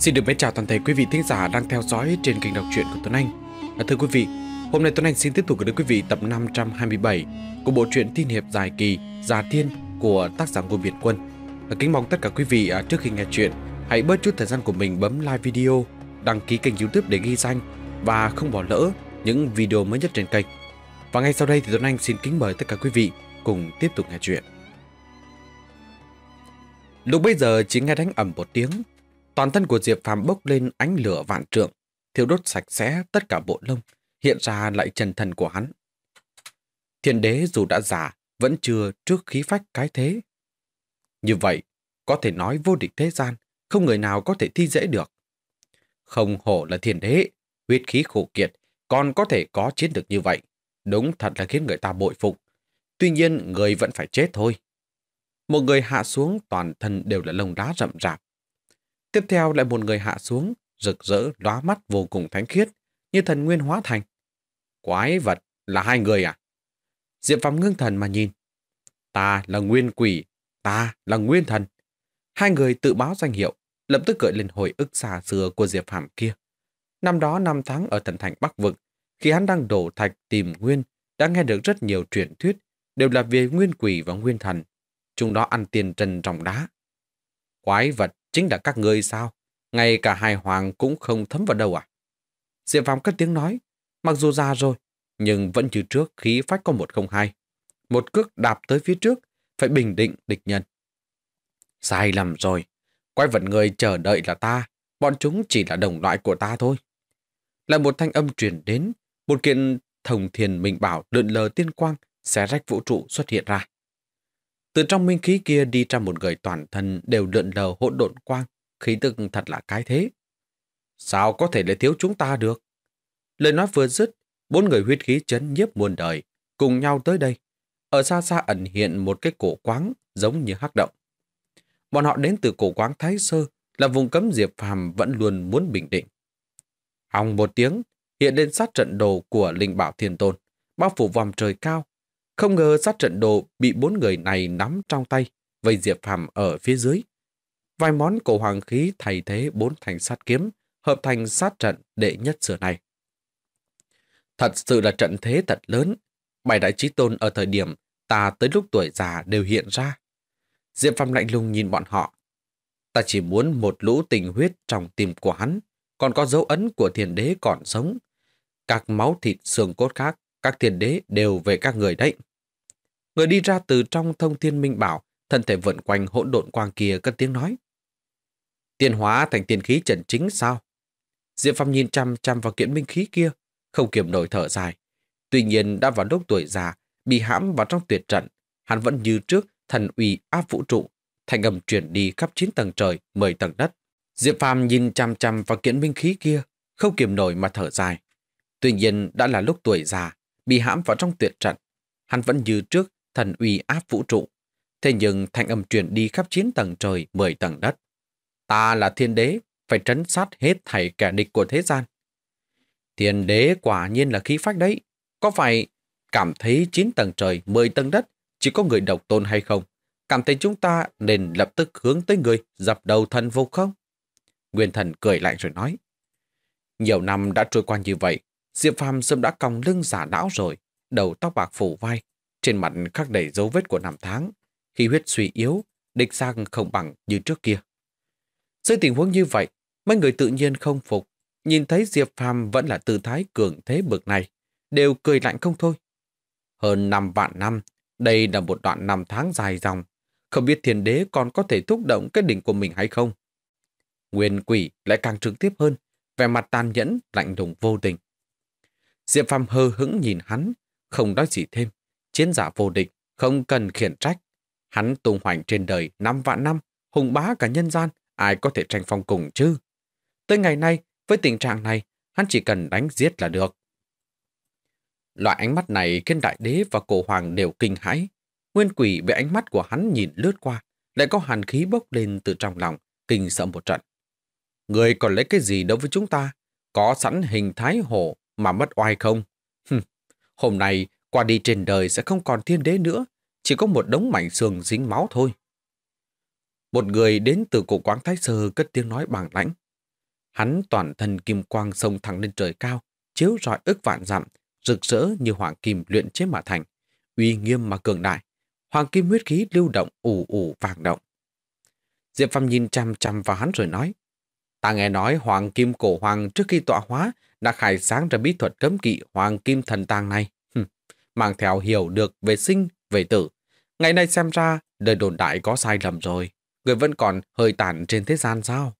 Xin được mến chào toàn thể quý vị thính giả đang theo dõi trên kênh đọc truyện của Tuấn Anh. À, thưa quý vị, hôm nay Tuấn Anh xin tiếp tục gửi đến quý vị tập 527 của bộ truyện Tiên hiệp dài kỳ Già Thiên của tác giả Ngô Việt Quân. À, kính mong tất cả quý vị à, trước khi nghe truyện hãy bớt chút thời gian của mình bấm like video, đăng ký kênh YouTube để ghi danh và không bỏ lỡ những video mới nhất trên kênh. Và ngay sau đây thì Tuấn Anh xin kính mời tất cả quý vị cùng tiếp tục nghe truyện. Lúc bây giờ chỉ nghe đánh ẩm một tiếng Toàn thân của Diệp Phàm bốc lên ánh lửa vạn trượng, thiêu đốt sạch sẽ tất cả bộ lông, hiện ra lại trần thần của hắn. Thiên đế dù đã giả, vẫn chưa trước khí phách cái thế. Như vậy, có thể nói vô địch thế gian, không người nào có thể thi dễ được. Không hổ là thiên đế, huyết khí khổ kiệt, còn có thể có chiến được như vậy. Đúng thật là khiến người ta bội phục. Tuy nhiên, người vẫn phải chết thôi. Một người hạ xuống toàn thân đều là lông đá rậm rạp, Tiếp theo lại một người hạ xuống, rực rỡ lóa mắt vô cùng thánh khiết, như thần nguyên hóa thành. Quái vật là hai người à? Diệp Phạm ngưng thần mà nhìn. Ta là nguyên quỷ, ta là nguyên thần. Hai người tự báo danh hiệu, lập tức gợi lên hồi ức xa xưa của Diệp Phạm kia. Năm đó năm tháng ở thần thành Bắc Vực, khi hắn đang đổ thạch tìm nguyên, đã nghe được rất nhiều truyền thuyết, đều là về nguyên quỷ và nguyên thần. Chúng đó ăn tiền trần trong đá. Quái vật Chính là các ngươi sao? Ngay cả hai hoàng cũng không thấm vào đâu à? Diệp Phàm cất tiếng nói, mặc dù già rồi, nhưng vẫn như trước khí phách có một không hai. Một cước đạp tới phía trước, phải bình định địch nhân. Sai lầm rồi, quái vật người chờ đợi là ta, bọn chúng chỉ là đồng loại của ta thôi. Là một thanh âm truyền đến, một kiện thồng thiền mình bảo lượn lờ tiên quang xé rách vũ trụ xuất hiện ra. Từ trong minh khí kia đi ra một người toàn thân đều lượn lờ hỗn độn quang, khí tức thật là cái thế. Sao có thể lại thiếu chúng ta được? Lời nói vừa dứt, bốn người huyết khí chấn nhiếp muôn đời, cùng nhau tới đây. Ở xa xa ẩn hiện một cái cổ quáng giống như hắc động. Bọn họ đến từ cổ quáng Thái Sơ, là vùng cấm Diệp Phàm vẫn luôn muốn bình định. Hòng một tiếng, hiện lên sát trận đồ của Linh Bảo Thiên Tôn, bao phủ vòng trời cao, không ngờ sát trận đồ bị bốn người này nắm trong tay, vây Diệp Phàm ở phía dưới. Vài món cổ hoàng khí thay thế bốn thành sát kiếm, hợp thành sát trận đệ nhất sửa này. Thật sự là trận thế thật lớn. bài đại trí tôn ở thời điểm ta tới lúc tuổi già đều hiện ra. Diệp Phàm lạnh lùng nhìn bọn họ. Ta chỉ muốn một lũ tình huyết trong tim của hắn, còn có dấu ấn của thiền đế còn sống. Các máu thịt xương cốt khác, các thiền đế đều về các người đấy. Người đi ra từ trong thông thiên minh bảo, thân thể vận quanh hỗn độn quang kia cất tiếng nói. Tiên hóa thành tiên khí trần chính sao? Diệp Phong nhìn chăm chăm vào kiện minh khí kia, không kiềm nổi thở dài. Tuy nhiên đã vào lúc tuổi già, bị hãm vào trong tuyệt trận, hắn vẫn như trước thần uy áp vũ trụ, thành âm chuyển đi khắp 9 tầng trời, 10 tầng đất. Diệp Phàm nhìn chăm chăm vào kiện minh khí kia, không kiềm nổi mà thở dài. Tuy nhiên đã là lúc tuổi già, bị hãm vào trong tuyệt trận, hắn vẫn như trước thần uy áp vũ trụ. Thế nhưng thanh âm truyền đi khắp 9 tầng trời, 10 tầng đất. Ta là thiên đế, phải trấn sát hết thảy kẻ địch của thế gian. Thiên đế quả nhiên là khí phách đấy. Có phải cảm thấy 9 tầng trời, 10 tầng đất chỉ có người độc tôn hay không? Cảm thấy chúng ta nên lập tức hướng tới người dập đầu thần phục không? Nguyên thần cười lạnh rồi nói. Nhiều năm đã trôi qua như vậy, Diệp Phàm sớm đã còng lưng giả não rồi, đầu tóc bạc phủ vai, trên mặt khắc đầy dấu vết của năm tháng, khi huyết suy yếu, địch sang không bằng như trước kia. Dưới tình huống như vậy, mấy người tự nhiên không phục, nhìn thấy Diệp Phàm vẫn là tư thái cường thế bực này, đều cười lạnh không thôi. Hơn năm vạn năm, đây là một đoạn năm tháng dài dòng, không biết thiền đế còn có thể thúc động cái đỉnh của mình hay không. Nguyên quỷ lại càng trực tiếp hơn, vẻ mặt tàn nhẫn, lạnh lùng vô tình. Diệp Phàm hơ hững nhìn hắn, không nói gì thêm chiến giả vô địch, không cần khiển trách. Hắn tung hoành trên đời năm vạn năm, hùng bá cả nhân gian, ai có thể tranh phong cùng chứ? Tới ngày nay, với tình trạng này, hắn chỉ cần đánh giết là được. Loại ánh mắt này khiến đại đế và cổ hoàng đều kinh hãi. Nguyên quỷ bị ánh mắt của hắn nhìn lướt qua, lại có hàn khí bốc lên từ trong lòng, kinh sợ một trận. Người còn lấy cái gì đối với chúng ta? Có sẵn hình thái hổ mà mất oai không? hôm nay qua đi trên đời sẽ không còn thiên đế nữa, chỉ có một đống mảnh xương dính máu thôi. Một người đến từ cổ quán Thái Sơ cất tiếng nói bằng lãnh. Hắn toàn thân kim quang sông thẳng lên trời cao, chiếu rọi ức vạn dặm, rực rỡ như hoàng kim luyện chế mà thành, uy nghiêm mà cường đại. Hoàng kim huyết khí lưu động ủ ủ vàng động. Diệp Phàm nhìn chăm chăm vào hắn rồi nói, ta nghe nói hoàng kim cổ hoàng trước khi tọa hóa đã khai sáng ra bí thuật cấm kỵ hoàng kim thần tàng này mang theo hiểu được về sinh, về tử. Ngày nay xem ra, đời đồn đại có sai lầm rồi. Người vẫn còn hơi tản trên thế gian sao?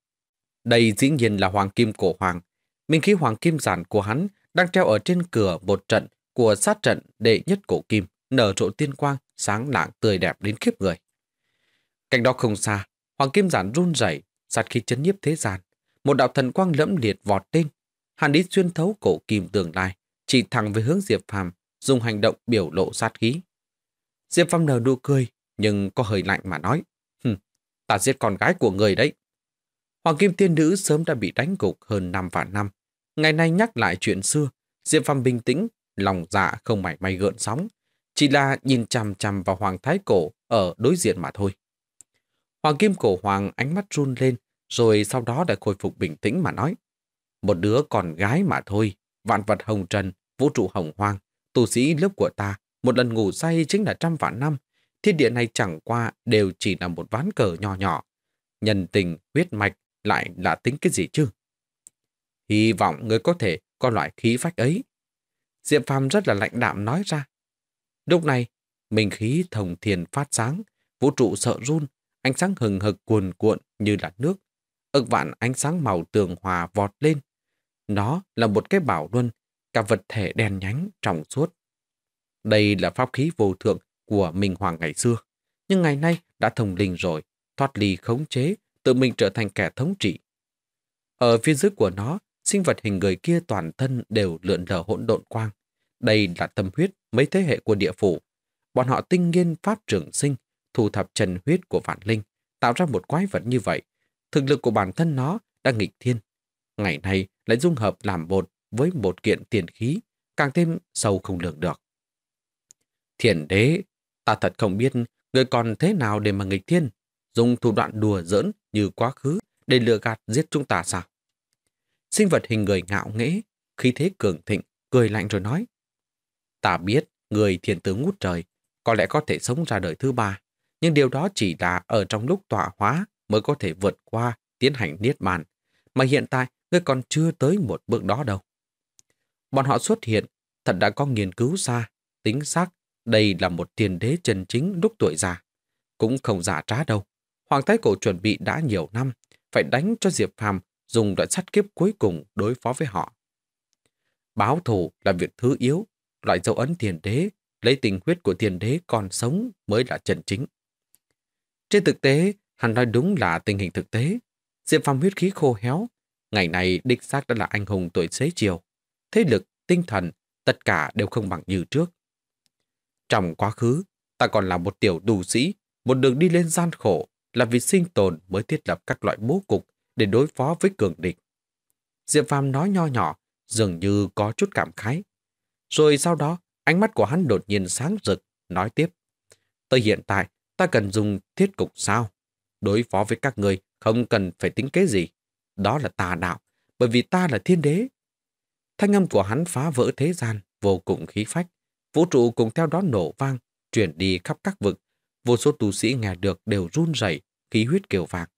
Đây dĩ nhiên là hoàng kim cổ hoàng. Minh khí hoàng kim giản của hắn đang treo ở trên cửa một trận của sát trận đệ nhất cổ kim, nở rộ tiên quang, sáng lạng tươi đẹp đến khiếp người. Cạnh đó không xa, hoàng kim giản run rẩy, sát khi chấn nhiếp thế gian. Một đạo thần quang lẫm liệt vọt lên, hàn đi xuyên thấu cổ kim tương lai, chỉ thẳng về hướng Diệp Phàm dùng hành động biểu lộ sát khí. Diệp Phong nở nụ cười, nhưng có hơi lạnh mà nói. Hừm, ta giết con gái của người đấy. Hoàng Kim Tiên Nữ sớm đã bị đánh gục hơn năm vạn năm. Ngày nay nhắc lại chuyện xưa, Diệp Phong bình tĩnh, lòng dạ không mảy may gợn sóng. Chỉ là nhìn chằm chằm vào Hoàng Thái Cổ ở đối diện mà thôi. Hoàng Kim Cổ Hoàng ánh mắt run lên, rồi sau đó đã khôi phục bình tĩnh mà nói. Một đứa con gái mà thôi, vạn vật hồng trần, vũ trụ hồng hoang, tu sĩ lớp của ta, một lần ngủ say chính là trăm vạn năm. Thiên địa này chẳng qua đều chỉ là một ván cờ nhỏ nhỏ. Nhân tình, huyết mạch lại là tính cái gì chứ? Hy vọng người có thể có loại khí phách ấy. Diệp Phàm rất là lạnh đạm nói ra. Lúc này, mình khí thồng thiền phát sáng, vũ trụ sợ run, ánh sáng hừng hực cuồn cuộn như là nước. ực vạn ánh sáng màu tường hòa vọt lên. Nó là một cái bảo luân cả vật thể đen nhánh, trong suốt. Đây là pháp khí vô thượng của Minh Hoàng ngày xưa, nhưng ngày nay đã thông linh rồi, thoát ly khống chế, tự mình trở thành kẻ thống trị. Ở phía dưới của nó, sinh vật hình người kia toàn thân đều lượn lờ hỗn độn quang. Đây là tâm huyết mấy thế hệ của địa phủ. Bọn họ tinh nghiên pháp trưởng sinh, thu thập trần huyết của vạn linh, tạo ra một quái vật như vậy. Thực lực của bản thân nó đã nghịch thiên. Ngày nay lại dung hợp làm một với một kiện tiền khí, càng thêm sâu không lường được. Thiền đế, ta thật không biết người còn thế nào để mà nghịch thiên, dùng thủ đoạn đùa giỡn như quá khứ để lừa gạt giết chúng ta sao? Sinh vật hình người ngạo nghễ, khí thế cường thịnh, cười lạnh rồi nói. Ta biết người thiền tướng ngút trời có lẽ có thể sống ra đời thứ ba, nhưng điều đó chỉ là ở trong lúc tọa hóa mới có thể vượt qua tiến hành niết bàn, mà hiện tại ngươi còn chưa tới một bước đó đâu. Bọn họ xuất hiện, thật đã có nghiên cứu ra, tính xác đây là một tiền đế chân chính lúc tuổi già. Cũng không giả trá đâu. Hoàng Thái Cổ chuẩn bị đã nhiều năm, phải đánh cho Diệp Phàm dùng loại sắt kiếp cuối cùng đối phó với họ. Báo thù là việc thứ yếu, loại dấu ấn tiền đế, lấy tình huyết của tiền đế còn sống mới là chân chính. Trên thực tế, hắn nói đúng là tình hình thực tế. Diệp Phàm huyết khí khô héo, ngày này đích xác đã là anh hùng tuổi xế chiều thế lực, tinh thần, tất cả đều không bằng như trước. Trong quá khứ, ta còn là một tiểu tù sĩ, một đường đi lên gian khổ là vì sinh tồn mới thiết lập các loại bố cục để đối phó với cường địch. Diệp Phàm nói nho nhỏ, dường như có chút cảm khái. Rồi sau đó, ánh mắt của hắn đột nhiên sáng rực, nói tiếp. Tới hiện tại, ta cần dùng thiết cục sao? Đối phó với các người không cần phải tính kế gì. Đó là tà đạo, bởi vì ta là thiên đế, Thanh âm của hắn phá vỡ thế gian, vô cùng khí phách. Vũ trụ cùng theo đó nổ vang, chuyển đi khắp các vực. Vô số tu sĩ nghe được đều run rẩy, khí huyết kiều vạc.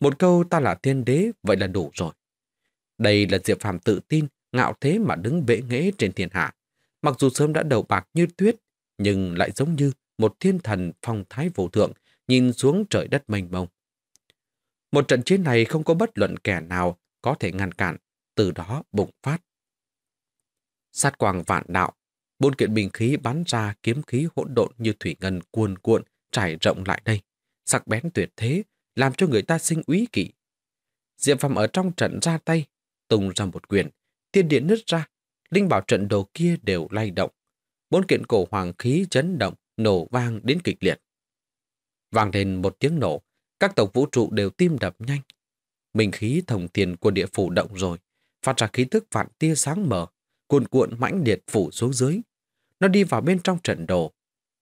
Một câu ta là thiên đế, vậy là đủ rồi. Đây là Diệp phạm tự tin, ngạo thế mà đứng bệ nghễ trên thiên hạ. Mặc dù sớm đã đầu bạc như tuyết, nhưng lại giống như một thiên thần phong thái vô thượng, nhìn xuống trời đất mênh mông. Một trận chiến này không có bất luận kẻ nào có thể ngăn cản, từ đó bùng phát. Sát quang vạn đạo, bốn kiện bình khí bắn ra kiếm khí hỗn độn như thủy ngân cuồn cuộn trải rộng lại đây, sắc bén tuyệt thế, làm cho người ta sinh úy kỵ. Diệp Phàm ở trong trận ra tay, tung ra một quyền, tiên điện nứt ra, linh bảo trận đồ kia đều lay động. Bốn kiện cổ hoàng khí chấn động, nổ vang đến kịch liệt. vàng lên một tiếng nổ, các tộc vũ trụ đều tim đập nhanh. Mình khí thồng tiền của địa phủ động rồi, phát ra khí thức vạn tia sáng mở, cuộn cuộn mãnh liệt phủ xuống dưới. Nó đi vào bên trong trận đồ,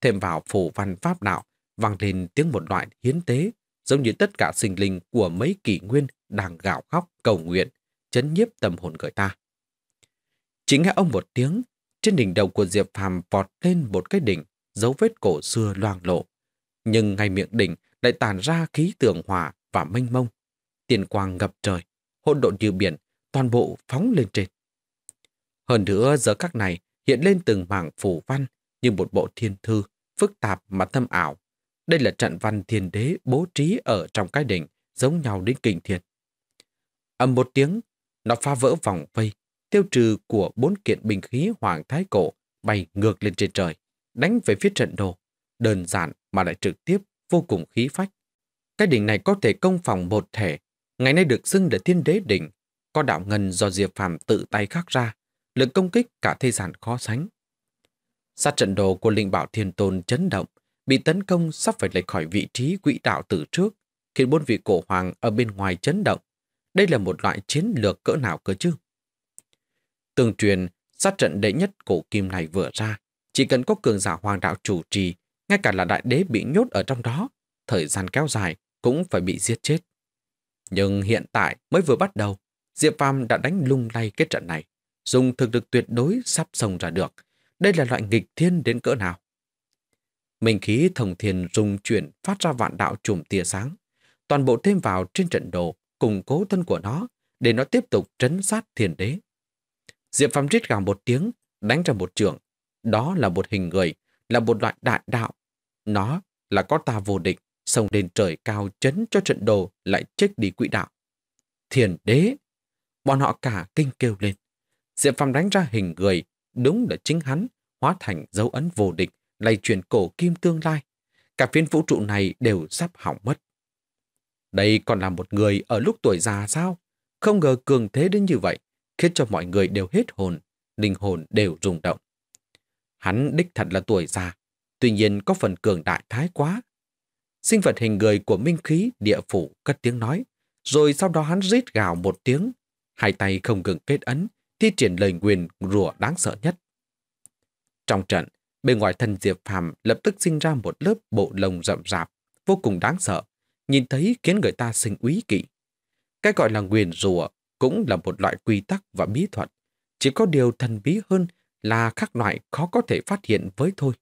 thêm vào phủ văn pháp đạo, vang lên tiếng một loại hiến tế, giống như tất cả sinh linh của mấy kỷ nguyên đang gạo khóc cầu nguyện, chấn nhiếp tâm hồn người ta. chính nghe ông một tiếng, trên đỉnh đầu của Diệp Phàm vọt lên một cái đỉnh, dấu vết cổ xưa loang lộ. Nhưng ngay miệng đỉnh lại tàn ra khí tường hòa và mênh mông. Tiền quang ngập trời, hỗn độn như biển, toàn bộ phóng lên trên. Hơn nữa giờ các này hiện lên từng mảng phủ văn như một bộ thiên thư, phức tạp mà thâm ảo. Đây là trận văn thiên đế bố trí ở trong cái đỉnh, giống nhau đến kinh thiệt. Âm một tiếng, nó phá vỡ vòng vây, tiêu trừ của bốn kiện bình khí hoàng thái cổ bay ngược lên trên trời, đánh về phía trận đồ, đơn giản mà lại trực tiếp, vô cùng khí phách. Cái đỉnh này có thể công phòng một thể, ngày nay được xưng là thiên đế đỉnh, có đạo ngân do Diệp Phạm tự tay khắc ra, lực công kích cả thế gian khó sánh. Sát trận đồ của Linh Bảo Thiên Tôn chấn động, bị tấn công sắp phải lệch khỏi vị trí quỹ đạo từ trước, khiến bốn vị cổ hoàng ở bên ngoài chấn động. Đây là một loại chiến lược cỡ nào cơ chứ? Tường truyền, sát trận đệ nhất cổ kim này vừa ra, chỉ cần có cường giả hoàng đạo chủ trì, ngay cả là đại đế bị nhốt ở trong đó, thời gian kéo dài cũng phải bị giết chết. Nhưng hiện tại mới vừa bắt đầu, Diệp Phàm đã đánh lung lay cái trận này, dùng thực lực tuyệt đối sắp sông ra được. Đây là loại nghịch thiên đến cỡ nào? Mình khí thông thiền dùng chuyển phát ra vạn đạo chùm tia sáng, toàn bộ thêm vào trên trận đồ, củng cố thân của nó, để nó tiếp tục trấn sát thiền đế. Diệp Phàm rít gào một tiếng, đánh ra một trường. Đó là một hình người, là một loại đại đạo. Nó là có ta vô địch, xông đền trời cao chấn cho trận đồ lại chết đi quỹ đạo. Thiền đế Bọn họ cả kinh kêu lên. Diệp Phàm đánh ra hình người, đúng là chính hắn, hóa thành dấu ấn vô địch, lây truyền cổ kim tương lai. Cả phiên vũ trụ này đều sắp hỏng mất. Đây còn là một người ở lúc tuổi già sao? Không ngờ cường thế đến như vậy, khiến cho mọi người đều hết hồn, linh hồn đều rung động. Hắn đích thật là tuổi già, tuy nhiên có phần cường đại thái quá. Sinh vật hình người của minh khí địa phủ cất tiếng nói, rồi sau đó hắn rít gào một tiếng, hai tay không ngừng kết ấn, thi triển lời nguyền rùa đáng sợ nhất. Trong trận, bên ngoài thân Diệp Phàm lập tức sinh ra một lớp bộ lồng rậm rạp, vô cùng đáng sợ, nhìn thấy khiến người ta sinh úy kỵ. Cái gọi là nguyền rùa cũng là một loại quy tắc và bí thuật, chỉ có điều thần bí hơn là các loại khó có thể phát hiện với thôi.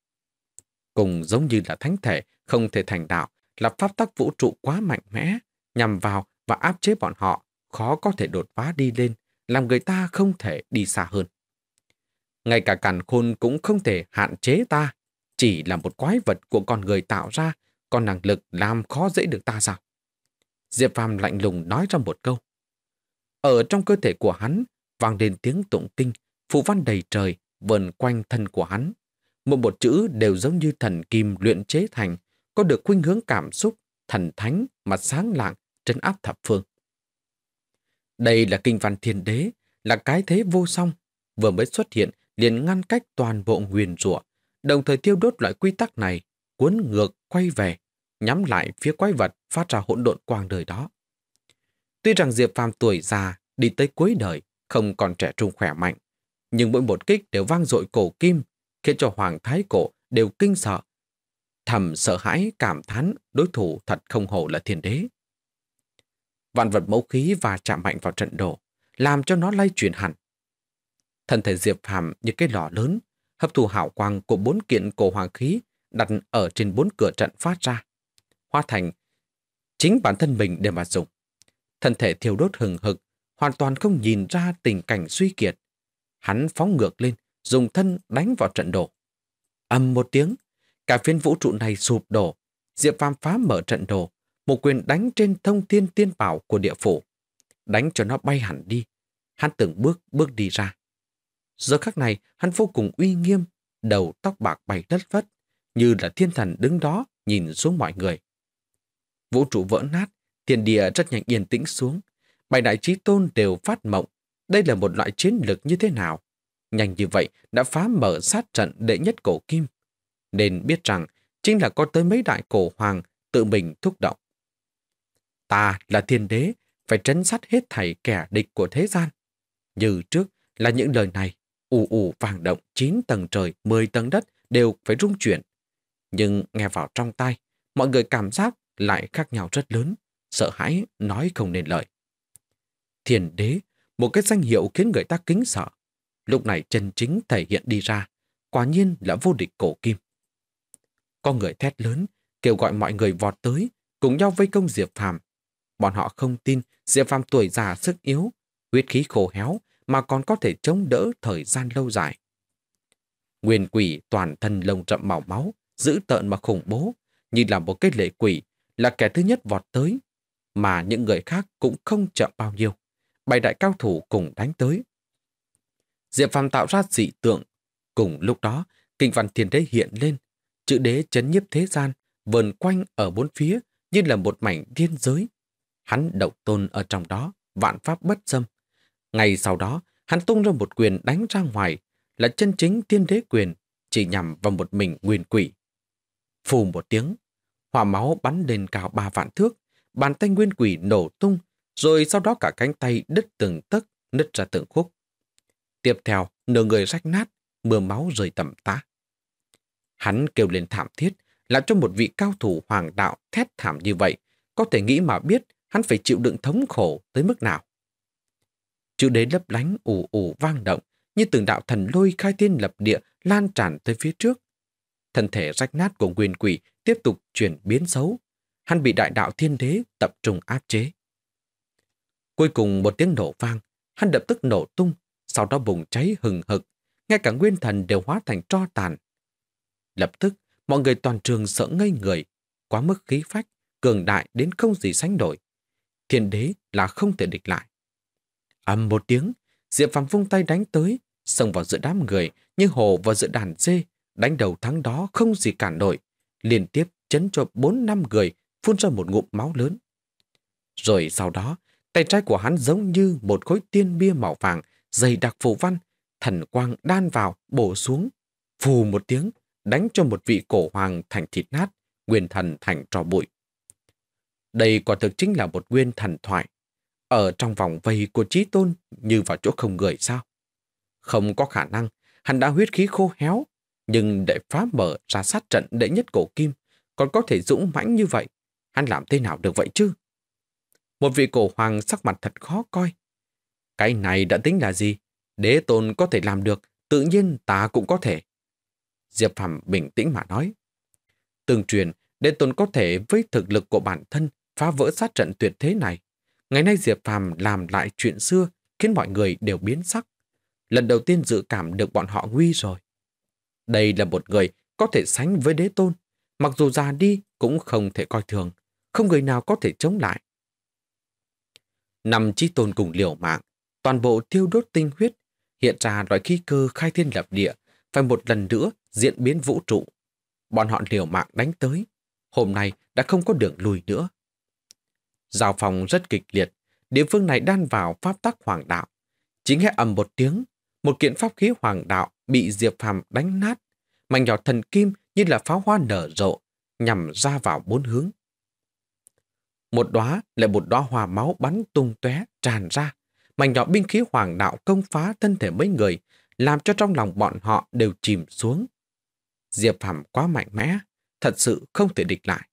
Cùng giống như là thánh thể không thể thành đạo, là pháp tắc vũ trụ quá mạnh mẽ, nhằm vào và áp chế bọn họ, khó có thể đột phá đi lên, làm người ta không thể đi xa hơn. Ngay cả càn khôn cũng không thể hạn chế ta, chỉ là một quái vật của con người tạo ra, còn năng lực làm khó dễ được ta sao? Diệp Phàm lạnh lùng nói ra một câu. Ở trong cơ thể của hắn, vang lên tiếng tụng kinh, phụ văn đầy trời, vờn quanh thân của hắn. Một một chữ đều giống như thần kim luyện chế thành, có được khuynh hướng cảm xúc, thần thánh mà sáng lạng, trấn áp thập phương. Đây là kinh văn thiên đế, là cái thế vô song, vừa mới xuất hiện liền ngăn cách toàn bộ nguyền rủa đồng thời tiêu đốt loại quy tắc này, cuốn ngược quay về, nhắm lại phía quái vật phát ra hỗn độn quang đời đó. Tuy rằng Diệp Phàm tuổi già, đi tới cuối đời, không còn trẻ trung khỏe mạnh, nhưng mỗi một kích đều vang dội cổ kim, khiến cho Hoàng Thái Cổ đều kinh sợ. Thầm sợ hãi cảm thán đối thủ thật không hổ là thiên đế vạn vật mẫu khí và chạm mạnh vào trận đổ, làm cho nó lay chuyển hẳn. Thân thể Diệp Phàm như cái lò lớn, hấp thụ hảo quang của bốn kiện cổ hoàng khí đặt ở trên bốn cửa trận phát ra, hóa thành chính bản thân mình để mà dùng. Thân thể thiêu đốt hừng hực, hoàn toàn không nhìn ra tình cảnh suy kiệt. Hắn phóng ngược lên, dùng thân đánh vào trận đổ. Âm một tiếng, cả phiên vũ trụ này sụp đổ, Diệp Phàm phá mở trận đổ một quyền đánh trên thông thiên tiên bảo của địa phủ, đánh cho nó bay hẳn đi. Hắn từng bước bước đi ra. Giờ khắc này, hắn vô cùng uy nghiêm, đầu tóc bạc bay đất vất, như là thiên thần đứng đó nhìn xuống mọi người. Vũ trụ vỡ nát, thiên địa rất nhanh yên tĩnh xuống. Bảy đại trí tôn đều phát mộng. Đây là một loại chiến lực như thế nào? Nhanh như vậy đã phá mở sát trận đệ nhất cổ kim. Nên biết rằng chính là có tới mấy đại cổ hoàng tự mình thúc động. Ta là thiên đế, phải trấn sát hết thảy kẻ địch của thế gian. Như trước là những lời này, ù ù vàng động 9 tầng trời, 10 tầng đất đều phải rung chuyển. Nhưng nghe vào trong tai, mọi người cảm giác lại khác nhau rất lớn, sợ hãi nói không nên lời. Thiên đế, một cái danh hiệu khiến người ta kính sợ. Lúc này chân chính thể hiện đi ra, quả nhiên là vô địch cổ kim. Có người thét lớn, kêu gọi mọi người vọt tới, cùng nhau vây công Diệp Phàm Bọn họ không tin Diệp Phàm tuổi già sức yếu, huyết khí khô héo mà còn có thể chống đỡ thời gian lâu dài. Nguyên quỷ toàn thân lông rậm màu máu, dữ tợn mà khủng bố, như là một cái lệ quỷ, là kẻ thứ nhất vọt tới, mà những người khác cũng không chậm bao nhiêu. Bảy đại cao thủ cùng đánh tới. Diệp Phàm tạo ra dị tượng. Cùng lúc đó, kinh văn thiên đế hiện lên, chữ đế chấn nhiếp thế gian, vờn quanh ở bốn phía như là một mảnh thiên giới, Hắn đậu tôn ở trong đó, vạn pháp bất xâm. Ngày sau đó, hắn tung ra một quyền đánh ra ngoài, là chân chính tiên đế quyền, chỉ nhằm vào một mình nguyên quỷ. Phù một tiếng, hỏa máu bắn lên cao ba vạn thước, bàn tay nguyên quỷ nổ tung, rồi sau đó cả cánh tay đứt từng tấc, nứt ra từng khúc. Tiếp theo, nửa người rách nát, mưa máu rơi tầm tá Hắn kêu lên thảm thiết, làm cho một vị cao thủ hoàng đạo thét thảm như vậy, có thể nghĩ mà biết hắn phải chịu đựng thống khổ tới mức nào. Chữ đế lấp lánh ủ ủ vang động, như từng đạo thần lôi khai thiên lập địa lan tràn tới phía trước. Thân thể rách nát của nguyên quỷ tiếp tục chuyển biến xấu. Hắn bị đại đạo thiên đế tập trung áp chế. Cuối cùng một tiếng nổ vang, hắn lập tức nổ tung, sau đó bùng cháy hừng hực, ngay cả nguyên thần đều hóa thành tro tàn. Lập tức, mọi người toàn trường sợ ngây người, quá mức khí phách, cường đại đến không gì sánh nổi thiên đế là không thể địch lại. ầm một tiếng, Diệp Phạm vung tay đánh tới, xông vào giữa đám người như hồ vào giữa đàn dê, đánh đầu thắng đó không gì cản nổi, liên tiếp chấn cho bốn năm người phun ra một ngụm máu lớn. Rồi sau đó, tay trái của hắn giống như một khối tiên bia màu vàng dày đặc phù văn, thần quang đan vào bổ xuống, phù một tiếng, đánh cho một vị cổ hoàng thành thịt nát, nguyên thần thành trò bụi. Đây quả thực chính là một nguyên thần thoại. Ở trong vòng vây của trí tôn như vào chỗ không người sao? Không có khả năng, hắn đã huyết khí khô héo, nhưng để phá mở ra sát trận đệ nhất cổ kim, còn có thể dũng mãnh như vậy, hắn làm thế nào được vậy chứ? Một vị cổ hoàng sắc mặt thật khó coi. Cái này đã tính là gì? Đế tôn có thể làm được, tự nhiên ta cũng có thể. Diệp Phạm bình tĩnh mà nói. Tương truyền, đế tôn có thể với thực lực của bản thân phá vỡ sát trận tuyệt thế này, ngày nay Diệp Phàm làm lại chuyện xưa khiến mọi người đều biến sắc. Lần đầu tiên dự cảm được bọn họ nguy rồi. Đây là một người có thể sánh với đế tôn, mặc dù già đi cũng không thể coi thường, không người nào có thể chống lại. Năm chi tôn cùng liều mạng, toàn bộ thiêu đốt tinh huyết, hiện ra loại khí cơ khai thiên lập địa, phải một lần nữa diễn biến vũ trụ. Bọn họ liều mạng đánh tới, hôm nay đã không có đường lùi nữa. Giao phòng rất kịch liệt, địa phương này đan vào pháp tắc hoàng đạo. chính nghe ầm một tiếng, một kiện pháp khí hoàng đạo bị Diệp Phàm đánh nát, mảnh nhỏ thần kim như là pháo hoa nở rộ, nhằm ra vào bốn hướng. Một đóa lại một đóa hòa máu bắn tung tóe tràn ra, mảnh nhỏ binh khí hoàng đạo công phá thân thể mấy người, làm cho trong lòng bọn họ đều chìm xuống. Diệp Phàm quá mạnh mẽ, thật sự không thể địch lại.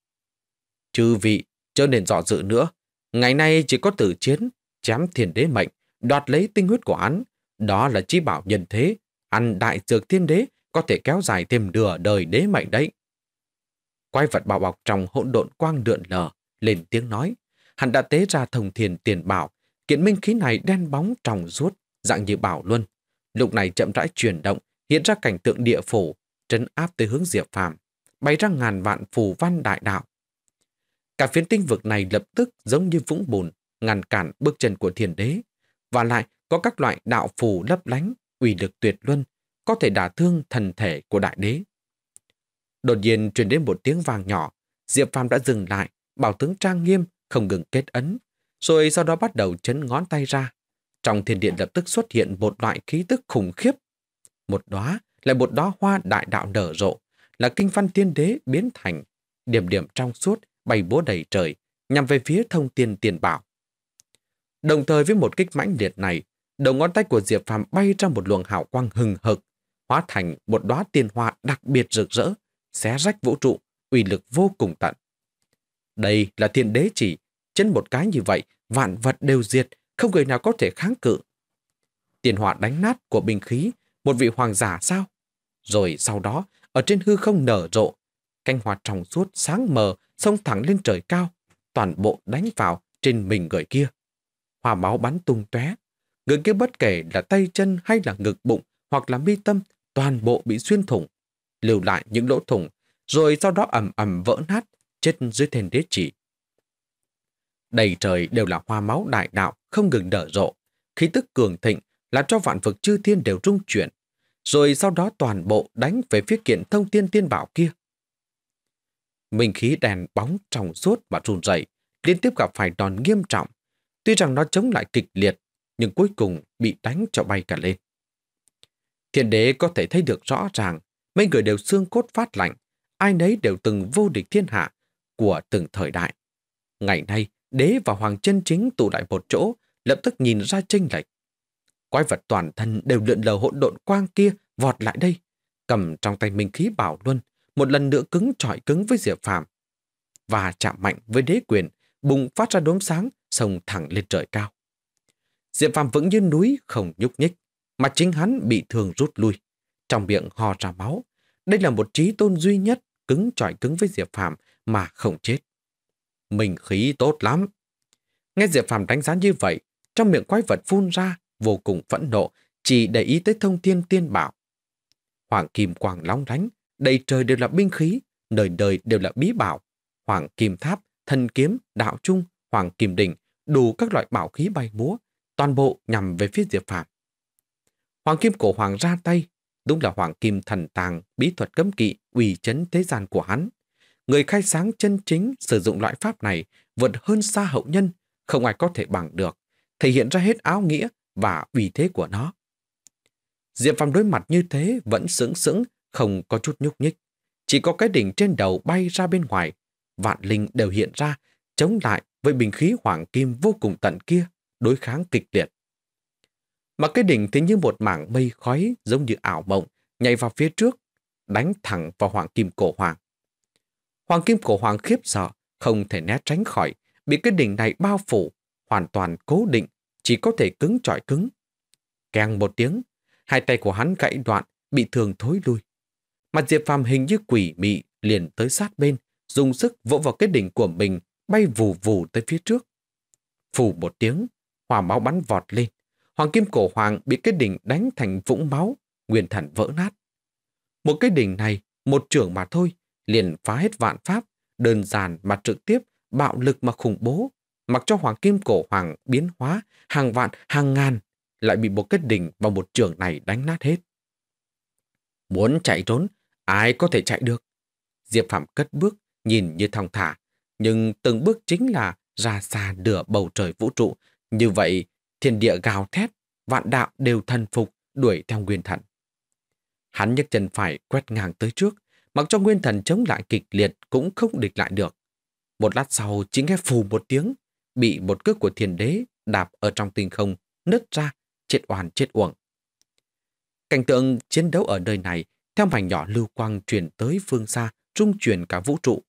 Chư vị Chớ nên dò dự nữa, ngày nay chỉ có tử chiến, chém thiên đế mệnh, đoạt lấy tinh huyết của hắn. Đó là chi bảo nhân thế, ăn đại dược thiên đế có thể kéo dài thêm nửa đời đế mệnh đấy. Quái vật bảo bọc trong hỗn độn quang đượn lờ, lên tiếng nói. Hắn đã tế ra thông thiền tiền bảo, kiện minh khí này đen bóng trong suốt, dạng như bảo luân. Lúc này chậm rãi chuyển động, hiện ra cảnh tượng địa phủ, trấn áp tới hướng Diệp Phàm bay ra ngàn vạn phù văn đại đạo, Cả phiến tinh vực này lập tức giống như vũng bùn, ngăn cản bước chân của thiền đế. Và lại có các loại đạo phù lấp lánh, uy lực tuyệt luân, có thể đả thương thần thể của đại đế. Đột nhiên truyền đến một tiếng vàng nhỏ, Diệp Phàm đã dừng lại, bảo tướng trang nghiêm, không ngừng kết ấn, rồi sau đó bắt đầu chấn ngón tay ra. Trong thiền điện lập tức xuất hiện một loại khí tức khủng khiếp. Một đóa lại một đóa hoa đại đạo nở rộ, là kinh văn tiên đế biến thành, điểm điểm trong suốt, bay búa đầy trời, nhằm về phía thông tiên tiền bảo. Đồng thời với một kích mãnh liệt này, đầu ngón tay của Diệp Phàm bay trong một luồng hào quang hừng hực, hóa thành một đóa tiên hoa đặc biệt rực rỡ, xé rách vũ trụ, uy lực vô cùng tận. Đây là thiên đế chỉ, chân một cái như vậy, vạn vật đều diệt, không người nào có thể kháng cự. Tiền hỏa đánh nát của bình khí, một vị hoàng giả sao? Rồi sau đó, ở trên hư không nở rộ, canh hoa trong suốt sáng mờ xông thẳng lên trời cao, toàn bộ đánh vào trên mình người kia. Hòa máu bắn tung tóe, người kia bất kể là tay chân hay là ngực bụng hoặc là mi tâm, toàn bộ bị xuyên thủng, lưu lại những lỗ thủng, rồi sau đó ầm ầm vỡ nát, chết dưới thềm đế chỉ. Đầy trời đều là hoa máu đại đạo không ngừng nở rộ, khí tức cường thịnh làm cho vạn vực chư thiên đều rung chuyển, rồi sau đó toàn bộ đánh về phía kiện thông tiên tiên bảo kia. Minh khí đèn bóng trong suốt và run rẩy liên tiếp gặp phải đòn nghiêm trọng. Tuy rằng nó chống lại kịch liệt, nhưng cuối cùng bị đánh cho bay cả lên. Thiên đế có thể thấy được rõ ràng, mấy người đều xương cốt phát lạnh, ai nấy đều từng vô địch thiên hạ của từng thời đại. Ngày nay, đế và hoàng chân chính tụ lại một chỗ, lập tức nhìn ra chênh lệch. Quái vật toàn thân đều lượn lờ hỗn độn quang kia vọt lại đây, cầm trong tay minh khí bảo luôn một lần nữa cứng trọi cứng với Diệp Phạm và chạm mạnh với đế quyền bùng phát ra đốm sáng sông thẳng lên trời cao. Diệp Phạm vững như núi không nhúc nhích mà chính hắn bị thương rút lui trong miệng hò ra máu. Đây là một trí tôn duy nhất cứng trọi cứng với Diệp Phạm mà không chết. Mình khí tốt lắm. Nghe Diệp Phạm đánh giá như vậy, trong miệng quái vật phun ra, vô cùng phẫn nộ, chỉ để ý tới thông tiên tiên bảo. Hoàng Kim Quang long đánh, Đầy trời đều là binh khí, nơi đời đều là bí bảo. Hoàng kim tháp, thần kiếm, đạo trung, hoàng kim đỉnh, đủ các loại bảo khí bay múa, toàn bộ nhằm về phía Diệp Phạm. Hoàng kim cổ hoàng ra tay, đúng là hoàng kim thần tàng, bí thuật cấm kỵ, uy chấn thế gian của hắn. Người khai sáng chân chính sử dụng loại pháp này vượt hơn xa hậu nhân, không ai có thể bằng được, thể hiện ra hết áo nghĩa và uy thế của nó. Diệp Phàm đối mặt như thế vẫn sững sững không có chút nhúc nhích. Chỉ có cái đỉnh trên đầu bay ra bên ngoài, vạn linh đều hiện ra, chống lại với bình khí hoàng kim vô cùng tận kia, đối kháng kịch liệt. Mà cái đỉnh thì như một mảng mây khói giống như ảo mộng, nhảy vào phía trước, đánh thẳng vào hoàng kim cổ hoàng. Hoàng kim cổ hoàng khiếp sợ, không thể né tránh khỏi, bị cái đỉnh này bao phủ, hoàn toàn cố định, chỉ có thể cứng trọi cứng. càng một tiếng, hai tay của hắn gãy đoạn, bị thường thối lui. Mặt Diệp Phàm hình như quỷ mị liền tới sát bên, dùng sức vỗ vào cái đỉnh của mình, bay vù vù tới phía trước. Phù một tiếng, hòa máu bắn vọt lên. Hoàng kim cổ hoàng bị cái đỉnh đánh thành vũng máu, nguyên thần vỡ nát. Một cái đỉnh này, một trưởng mà thôi, liền phá hết vạn pháp, đơn giản mà trực tiếp, bạo lực mà khủng bố, mặc cho hoàng kim cổ hoàng biến hóa hàng vạn, hàng ngàn, lại bị một cái đỉnh và một trường này đánh nát hết. Muốn chạy trốn Ai có thể chạy được? Diệp Phạm cất bước, nhìn như thong thả, nhưng từng bước chính là ra xa nửa bầu trời vũ trụ. Như vậy, thiên địa gào thét, vạn đạo đều thần phục, đuổi theo nguyên thần. Hắn nhấc chân phải quét ngang tới trước, mặc cho nguyên thần chống lại kịch liệt cũng không địch lại được. Một lát sau chỉ nghe phù một tiếng, bị một cước của thiền đế đạp ở trong tinh không, nứt ra, chết oan chết uổng. Cảnh tượng chiến đấu ở nơi này theo mảnh nhỏ lưu quang truyền tới phương xa, trung truyền cả vũ trụ.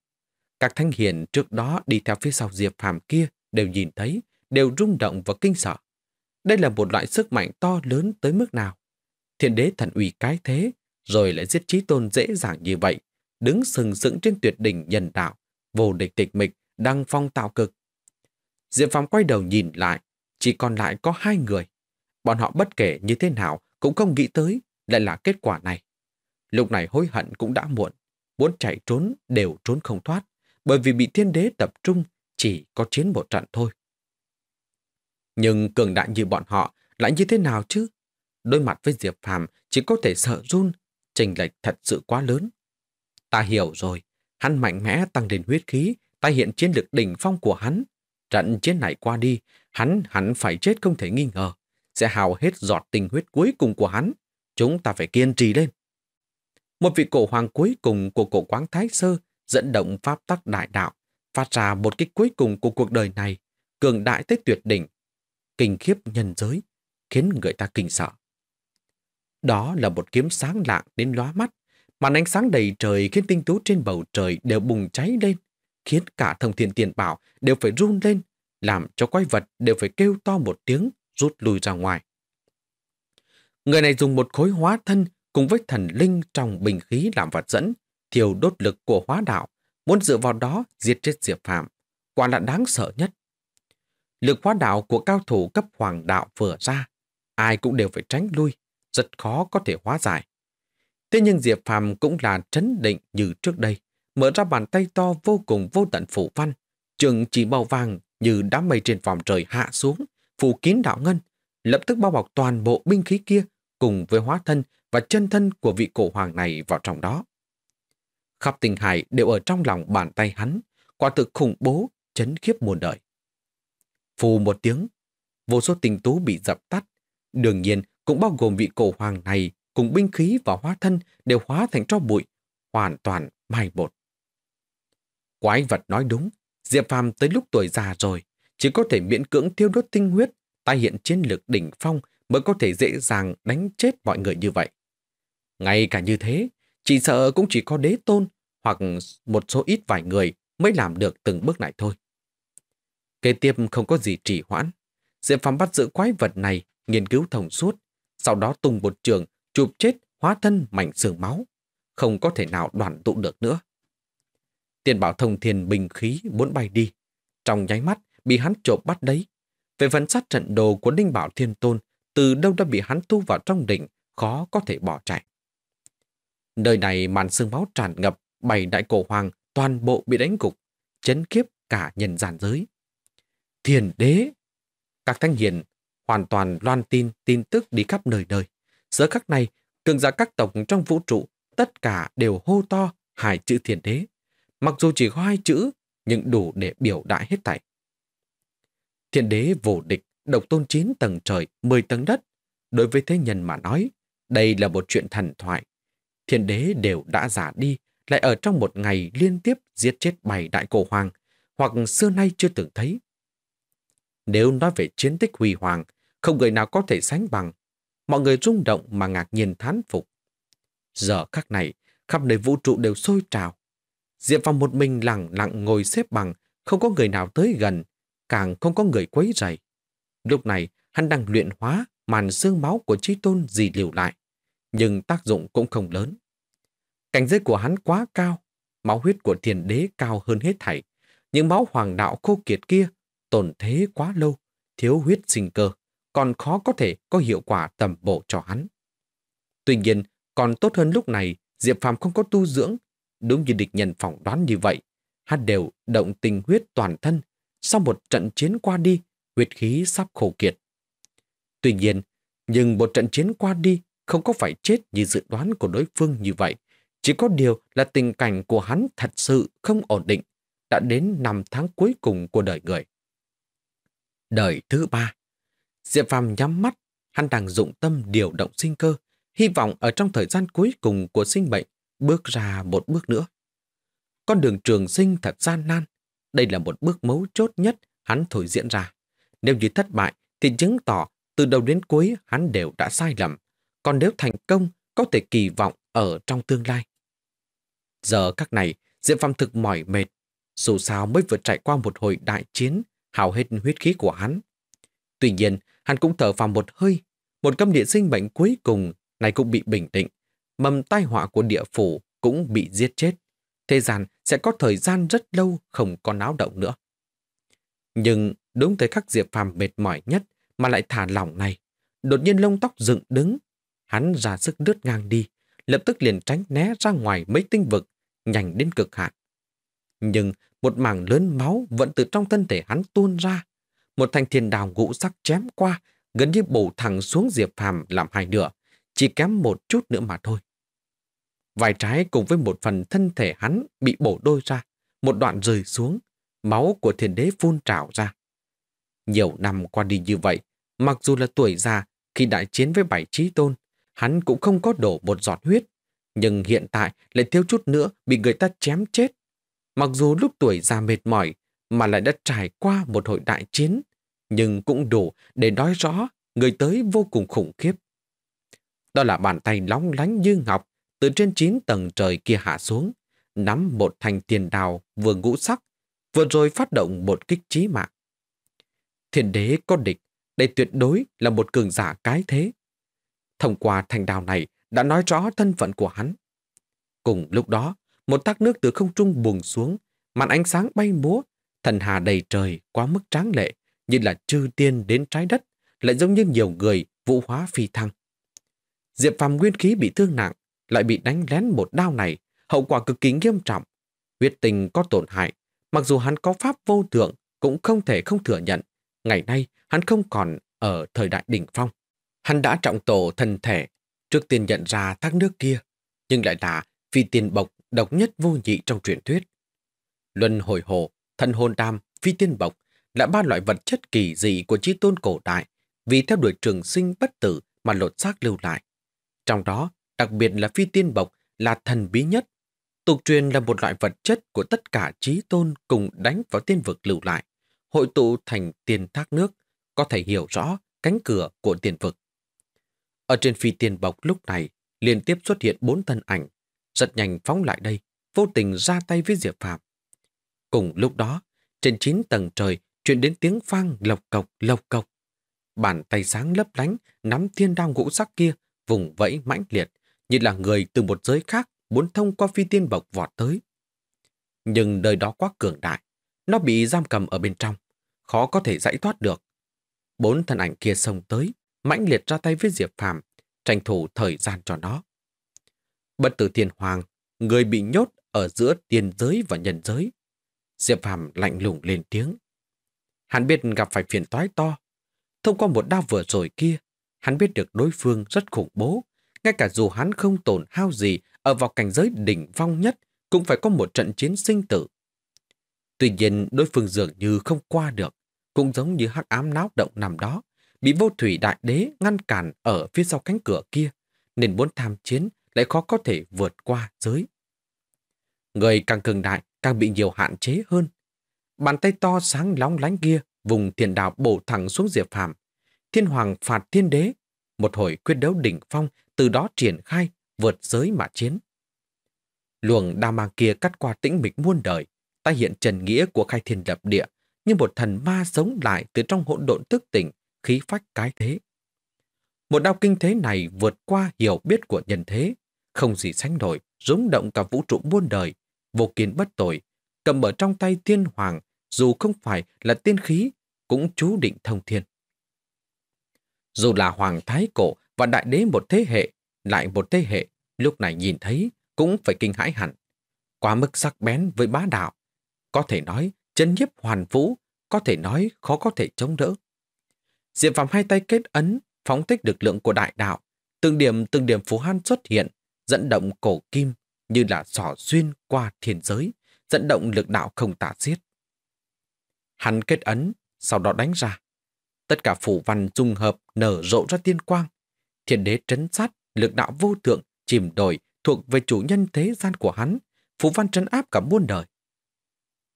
Các thanh hiền trước đó đi theo phía sau Diệp Phàm kia đều nhìn thấy, đều rung động và kinh sợ. Đây là một loại sức mạnh to lớn tới mức nào? Thiên đế thần ủy cái thế, rồi lại giết trí tôn dễ dàng như vậy, đứng sừng sững trên tuyệt đỉnh nhân đạo, vô địch tịch mịch, đang phong tạo cực. Diệp Phàm quay đầu nhìn lại, chỉ còn lại có hai người. Bọn họ bất kể như thế nào cũng không nghĩ tới lại là kết quả này. Lúc này hối hận cũng đã muộn, muốn chạy trốn đều trốn không thoát, bởi vì bị thiên đế tập trung chỉ có chiến một trận thôi. Nhưng cường đại như bọn họ lại như thế nào chứ? đối mặt với Diệp Phàm chỉ có thể sợ run, trình lệch thật sự quá lớn. Ta hiểu rồi, hắn mạnh mẽ tăng lên huyết khí, ta hiện chiến lực đỉnh phong của hắn. Trận chiến này qua đi, hắn hắn phải chết không thể nghi ngờ, sẽ hào hết giọt tình huyết cuối cùng của hắn. Chúng ta phải kiên trì lên một vị cổ hoàng cuối cùng của cổ quán Thái Sơ dẫn động pháp tắc đại đạo, phát ra một kích cuối cùng của cuộc đời này, cường đại tới tuyệt đỉnh, kinh khiếp nhân giới, khiến người ta kinh sợ. Đó là một kiếm sáng lạng đến lóa mắt, màn ánh sáng đầy trời khiến tinh tú trên bầu trời đều bùng cháy lên, khiến cả thông thiên tiền bảo đều phải run lên, làm cho quái vật đều phải kêu to một tiếng rút lui ra ngoài. Người này dùng một khối hóa thân cùng với thần linh trong bình khí làm vật dẫn, thiêu đốt lực của hóa đạo, muốn dựa vào đó giết chết Diệp Phạm, quả là đáng sợ nhất. Lực hóa đạo của cao thủ cấp hoàng đạo vừa ra, ai cũng đều phải tránh lui, rất khó có thể hóa giải. Thế nhưng Diệp Phàm cũng là trấn định như trước đây, mở ra bàn tay to vô cùng vô tận phủ văn, chừng chỉ màu vàng như đám mây trên vòng trời hạ xuống, phủ kín đạo ngân, lập tức bao bọc toàn bộ binh khí kia cùng với hóa thân và chân thân của vị cổ hoàng này vào trong đó. Khắp tình hải đều ở trong lòng bàn tay hắn, quả thực khủng bố, chấn khiếp muôn đời. Phù một tiếng, vô số tình tú bị dập tắt, đương nhiên cũng bao gồm vị cổ hoàng này cùng binh khí và hóa thân đều hóa thành tro bụi, hoàn toàn mai bột Quái vật nói đúng, Diệp Phàm tới lúc tuổi già rồi, chỉ có thể miễn cưỡng thiêu đốt tinh huyết, tái hiện chiến lược đỉnh phong mới có thể dễ dàng đánh chết mọi người như vậy. Ngay cả như thế, chỉ sợ cũng chỉ có đế tôn hoặc một số ít vài người mới làm được từng bước này thôi. Kế tiếp không có gì trì hoãn. Diệp Phàm bắt giữ quái vật này, nghiên cứu thông suốt, sau đó tung một trường, chụp chết, hóa thân mảnh xương máu. Không có thể nào đoàn tụ được nữa. Tiền bảo thông thiên bình khí muốn bay đi. Trong nháy mắt, bị hắn trộm bắt đấy. Về phần sát trận đồ của ninh Bảo Thiên Tôn, từ đâu đã bị hắn thu vào trong đỉnh, khó có thể bỏ chạy. Nơi này màn sương máu tràn ngập, bảy đại cổ hoàng toàn bộ bị đánh cục, chấn kiếp cả nhân gian giới. Thiền đế! Các thanh hiền hoàn toàn loan tin tin tức đi khắp nơi đời. Giữa khắc này, cường giả các tộc trong vũ trụ tất cả đều hô to hai chữ thiền đế. Mặc dù chỉ có hai chữ, nhưng đủ để biểu đại hết thảy. Thiên đế vô địch, độc tôn chín tầng trời, 10 tầng đất. Đối với thế nhân mà nói, đây là một chuyện thần thoại thiên đế đều đã giả đi, lại ở trong một ngày liên tiếp giết chết bảy đại cổ hoàng, hoặc xưa nay chưa từng thấy. Nếu nói về chiến tích huy hoàng, không người nào có thể sánh bằng. Mọi người rung động mà ngạc nhiên thán phục. Giờ khắc này, khắp nơi vũ trụ đều sôi trào. Diệp Phong một mình lặng lặng ngồi xếp bằng, không có người nào tới gần, càng không có người quấy rầy. Lúc này, hắn đang luyện hóa màn xương máu của Chí Tôn dì liều lại nhưng tác dụng cũng không lớn. Cảnh giới của hắn quá cao, máu huyết của thiền đế cao hơn hết thảy. Những máu hoàng đạo khô kiệt kia tồn thế quá lâu, thiếu huyết sinh cơ, còn khó có thể có hiệu quả tầm bộ cho hắn. Tuy nhiên, còn tốt hơn lúc này, Diệp Phàm không có tu dưỡng, đúng như địch nhân phỏng đoán như vậy. Hắn đều động tình huyết toàn thân, sau một trận chiến qua đi, huyết khí sắp khổ kiệt. Tuy nhiên, nhưng một trận chiến qua đi, không có phải chết như dự đoán của đối phương như vậy. Chỉ có điều là tình cảnh của hắn thật sự không ổn định, đã đến năm tháng cuối cùng của đời người. Đời thứ ba Diệp Phàm nhắm mắt, hắn đang dụng tâm điều động sinh cơ, hy vọng ở trong thời gian cuối cùng của sinh mệnh bước ra một bước nữa. Con đường trường sinh thật gian nan, đây là một bước mấu chốt nhất hắn thổi diễn ra. Nếu như thất bại thì chứng tỏ từ đầu đến cuối hắn đều đã sai lầm, còn nếu thành công có thể kỳ vọng ở trong tương lai. Giờ các này, Diệp Phạm thực mỏi mệt, dù sao mới vừa trải qua một hồi đại chiến, hào hết huyết khí của hắn. Tuy nhiên, hắn cũng thở vào một hơi, một câm địa sinh bệnh cuối cùng này cũng bị bình định, mầm tai họa của địa phủ cũng bị giết chết. Thế gian sẽ có thời gian rất lâu không có náo động nữa. Nhưng đúng tới khắc Diệp Phàm mệt mỏi nhất mà lại thả lỏng này, đột nhiên lông tóc dựng đứng, Hắn ra sức đứt ngang đi, lập tức liền tránh né ra ngoài mấy tinh vực, nhanh đến cực hạn. Nhưng một mảng lớn máu vẫn từ trong thân thể hắn tuôn ra. Một thanh thiên đào ngũ sắc chém qua, gần như bổ thẳng xuống Diệp Phàm làm hai nửa, chỉ kém một chút nữa mà thôi. vài trái cùng với một phần thân thể hắn bị bổ đôi ra, một đoạn rơi xuống, máu của thiền đế phun trào ra. Nhiều năm qua đi như vậy, mặc dù là tuổi già, khi đại chiến với bảy trí tôn, hắn cũng không có đổ một giọt huyết, nhưng hiện tại lại thiếu chút nữa bị người ta chém chết. Mặc dù lúc tuổi già mệt mỏi mà lại đã trải qua một hội đại chiến, nhưng cũng đủ để nói rõ người tới vô cùng khủng khiếp. Đó là bàn tay lóng lánh như ngọc từ trên 9 tầng trời kia hạ xuống, nắm một thành tiền đào vừa ngũ sắc, vừa rồi phát động một kích trí mạng. Thiên đế có địch, đây tuyệt đối là một cường giả cái thế. Thông qua thành đào này đã nói rõ thân phận của hắn. Cùng lúc đó, một thác nước từ không trung buồn xuống, màn ánh sáng bay múa, thần hà đầy trời quá mức tráng lệ, như là chư tiên đến trái đất, lại giống như nhiều người vũ hóa phi thăng. Diệp Phàm nguyên khí bị thương nặng, lại bị đánh lén một đao này, hậu quả cực kỳ nghiêm trọng. Huyết tình có tổn hại, mặc dù hắn có pháp vô thượng, cũng không thể không thừa nhận. Ngày nay, hắn không còn ở thời đại đỉnh phong. Hắn đã trọng tổ thân thể, trước tiên nhận ra thác nước kia, nhưng lại là phi tiên bộc độc nhất vô nhị trong truyền thuyết. Luân hồi hồ, thân hôn đam, phi tiên bộc là ba loại vật chất kỳ dị của trí tôn cổ đại vì theo đuổi trường sinh bất tử mà lột xác lưu lại. Trong đó, đặc biệt là phi tiên bộc là thần bí nhất. Tục truyền là một loại vật chất của tất cả trí tôn cùng đánh vào tiên vực lưu lại, hội tụ thành tiền thác nước, có thể hiểu rõ cánh cửa của tiên vực. Ở trên phi tiền bọc lúc này, liên tiếp xuất hiện bốn thân ảnh, giật nhanh phóng lại đây, vô tình ra tay với Diệp Phạm. Cùng lúc đó, trên chín tầng trời truyền đến tiếng phang lộc cộc lộc cộc. Bàn tay sáng lấp lánh, nắm thiên đao ngũ sắc kia, vùng vẫy mãnh liệt, như là người từ một giới khác muốn thông qua phi tiên bọc vọt tới. Nhưng nơi đó quá cường đại, nó bị giam cầm ở bên trong, khó có thể giải thoát được. Bốn thân ảnh kia xông tới, mãnh liệt ra tay với Diệp phàm tranh thủ thời gian cho nó. Bất tử thiên hoàng, người bị nhốt ở giữa tiền giới và nhân giới. Diệp Phạm lạnh lùng lên tiếng. Hắn biết gặp phải phiền toái to. Thông qua một đao vừa rồi kia, hắn biết được đối phương rất khủng bố. Ngay cả dù hắn không tổn hao gì ở vào cảnh giới đỉnh vong nhất, cũng phải có một trận chiến sinh tử. Tuy nhiên đối phương dường như không qua được, cũng giống như hắc ám náo động nằm đó, bị vô thủy đại đế ngăn cản ở phía sau cánh cửa kia, nên muốn tham chiến lại khó có thể vượt qua giới. Người càng cường đại càng bị nhiều hạn chế hơn. Bàn tay to sáng lóng lánh kia vùng thiền đạo bổ thẳng xuống diệp phàm. Thiên hoàng phạt thiên đế. Một hồi quyết đấu đỉnh phong từ đó triển khai vượt giới mà chiến. Luồng đa mang kia cắt qua tĩnh mịch muôn đời, tái hiện trần nghĩa của khai thiên lập địa, như một thần ma sống lại từ trong hỗn độn thức tỉnh, khí phách cái thế. Một đao kinh thế này vượt qua hiểu biết của nhân thế, không gì sánh nổi, rúng động cả vũ trụ muôn đời, vô kiến bất tội, cầm ở trong tay thiên hoàng, dù không phải là tiên khí, cũng chú định thông thiên. Dù là hoàng thái cổ và đại đế một thế hệ, lại một thế hệ, lúc này nhìn thấy cũng phải kinh hãi hẳn. Quá mức sắc bén với bá đạo, có thể nói chân nhiếp hoàn vũ, có thể nói khó có thể chống đỡ. Diệp Phạm hai tay kết ấn, phóng thích lực lượng của đại đạo. Từng điểm từng điểm phù han xuất hiện, dẫn động cổ kim như là sỏ xuyên qua thiên giới, dẫn động lực đạo không tả xiết. Hắn kết ấn, sau đó đánh ra. Tất cả phủ văn dung hợp nở rộ ra tiên quang. Thiên đế trấn sát, lực đạo vô thượng, chìm đổi thuộc về chủ nhân thế gian của hắn. Phủ văn trấn áp cả muôn đời.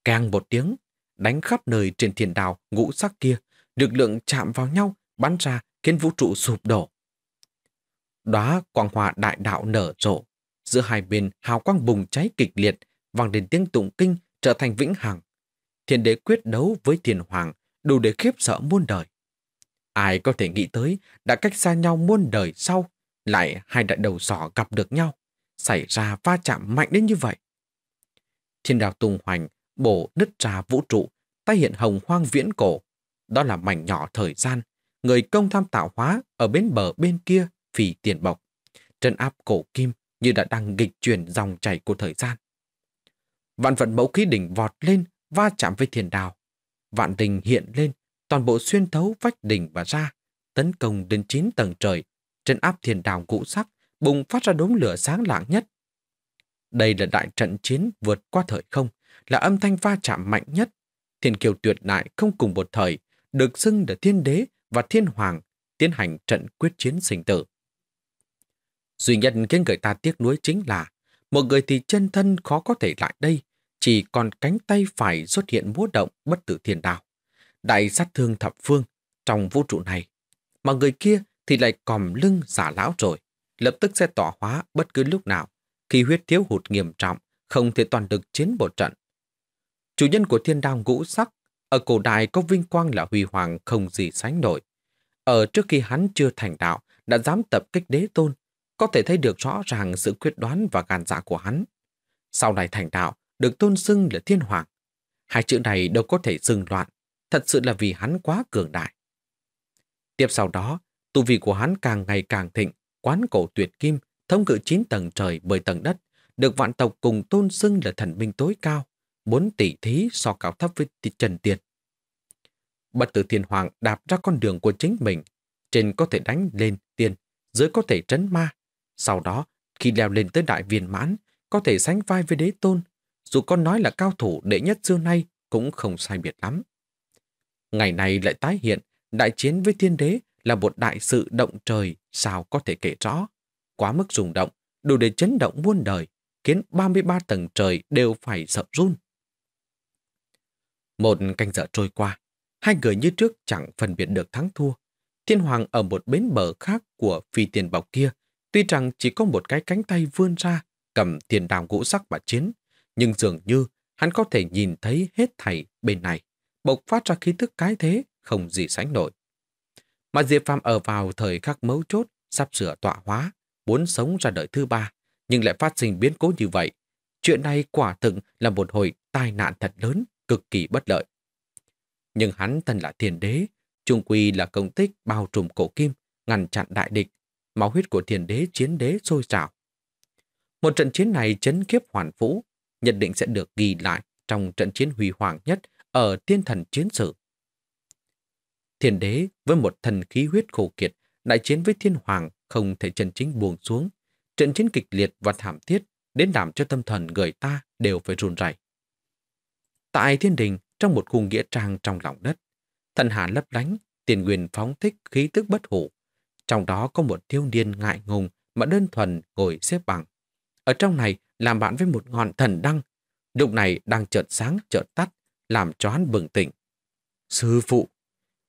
Càng một tiếng, đánh khắp nơi trên thiên đào ngũ sắc kia lực lượng chạm vào nhau, bắn ra khiến vũ trụ sụp đổ. Đóa quang hòa đại đạo nở rộ, giữa hai bên hào quang bùng cháy kịch liệt, vang đến tiếng tụng kinh trở thành vĩnh hằng. Thiên đế quyết đấu với thiên hoàng, đủ để khiếp sợ muôn đời. Ai có thể nghĩ tới đã cách xa nhau muôn đời sau, lại hai đại đầu sỏ gặp được nhau, xảy ra va chạm mạnh đến như vậy. Thiên đạo tung hoành, bổ nứt ra vũ trụ, tái hiện hồng hoang viễn cổ, đó là mảnh nhỏ thời gian, người công tham tạo hóa ở bến bờ bên kia vì tiền bọc. Trấn áp cổ kim như đã đang nghịch chuyển dòng chảy của thời gian. Vạn vận mẫu khí đỉnh vọt lên, va chạm với thiền đào. Vạn đình hiện lên, toàn bộ xuyên thấu vách đỉnh và ra, tấn công đến 9 tầng trời, trấn áp thiền đào ngũ sắc, bùng phát ra đốm lửa sáng lạng nhất. Đây là đại trận chiến vượt qua thời không, là âm thanh va chạm mạnh nhất. Thiên kiều tuyệt đại không cùng một thời, được xưng là thiên đế và thiên hoàng tiến hành trận quyết chiến sinh tử. Duy nhất khiến người ta tiếc nuối chính là một người thì chân thân khó có thể lại đây, chỉ còn cánh tay phải xuất hiện múa động bất tử thiên đạo. Đại sát thương thập phương trong vũ trụ này, mà người kia thì lại còm lưng giả lão rồi, lập tức sẽ tỏa hóa bất cứ lúc nào, khi huyết thiếu hụt nghiêm trọng, không thể toàn được chiến bộ trận. Chủ nhân của thiên đao ngũ sắc ở cổ đại có vinh quang là huy hoàng không gì sánh nổi. Ở trước khi hắn chưa thành đạo, đã dám tập kích đế tôn, có thể thấy được rõ ràng sự quyết đoán và gan dạ của hắn. Sau này thành đạo, được tôn xưng là thiên hoàng. Hai chữ này đâu có thể dừng loạn, thật sự là vì hắn quá cường đại. Tiếp sau đó, tu vị của hắn càng ngày càng thịnh, quán cổ tuyệt kim, thông cự chín tầng trời bởi tầng đất, được vạn tộc cùng tôn xưng là thần minh tối cao muốn tỷ thí so cao thấp với Trần Tiền. Bất tử thiên hoàng đạp ra con đường của chính mình, trên có thể đánh lên tiền, dưới có thể trấn ma. Sau đó, khi leo lên tới đại viên mãn, có thể sánh vai với đế tôn, dù con nói là cao thủ đệ nhất xưa nay cũng không sai biệt lắm. Ngày này lại tái hiện, đại chiến với thiên đế là một đại sự động trời sao có thể kể rõ. Quá mức rung động, đủ để chấn động muôn đời, khiến 33 tầng trời đều phải sợ run. Một canh giờ trôi qua, hai người như trước chẳng phân biệt được thắng thua. Thiên Hoàng ở một bến bờ khác của phi tiền bọc kia, tuy rằng chỉ có một cái cánh tay vươn ra, cầm tiền đào ngũ sắc mà chiến, nhưng dường như hắn có thể nhìn thấy hết thảy bên này, bộc phát ra khí thức cái thế, không gì sánh nổi. Mà Diệp Phàm ở vào thời khắc mấu chốt, sắp sửa tọa hóa, muốn sống ra đời thứ ba, nhưng lại phát sinh biến cố như vậy. Chuyện này quả thực là một hồi tai nạn thật lớn cực kỳ bất lợi. Nhưng hắn thân là thiên đế, trung quy là công tích bao trùm cổ kim, ngăn chặn đại địch, máu huyết của thiên đế chiến đế sôi trào. Một trận chiến này chấn kiếp hoàn vũ, nhận định sẽ được ghi lại trong trận chiến huy hoàng nhất ở tiên thần chiến sự. Thiên đế với một thần khí huyết khổ kiệt, đại chiến với thiên hoàng không thể chân chính buông xuống. Trận chiến kịch liệt và thảm thiết đến làm cho tâm thần người ta đều phải run rẩy. Tại thiên đình, trong một khu nghĩa trang trong lòng đất, thần hà lấp lánh, tiền nguyên phóng thích khí tức bất hủ. Trong đó có một thiếu niên ngại ngùng mà đơn thuần ngồi xếp bằng. Ở trong này làm bạn với một ngọn thần đăng, lúc này đang chợt sáng chợt tắt, làm cho hắn bừng tỉnh. Sư phụ!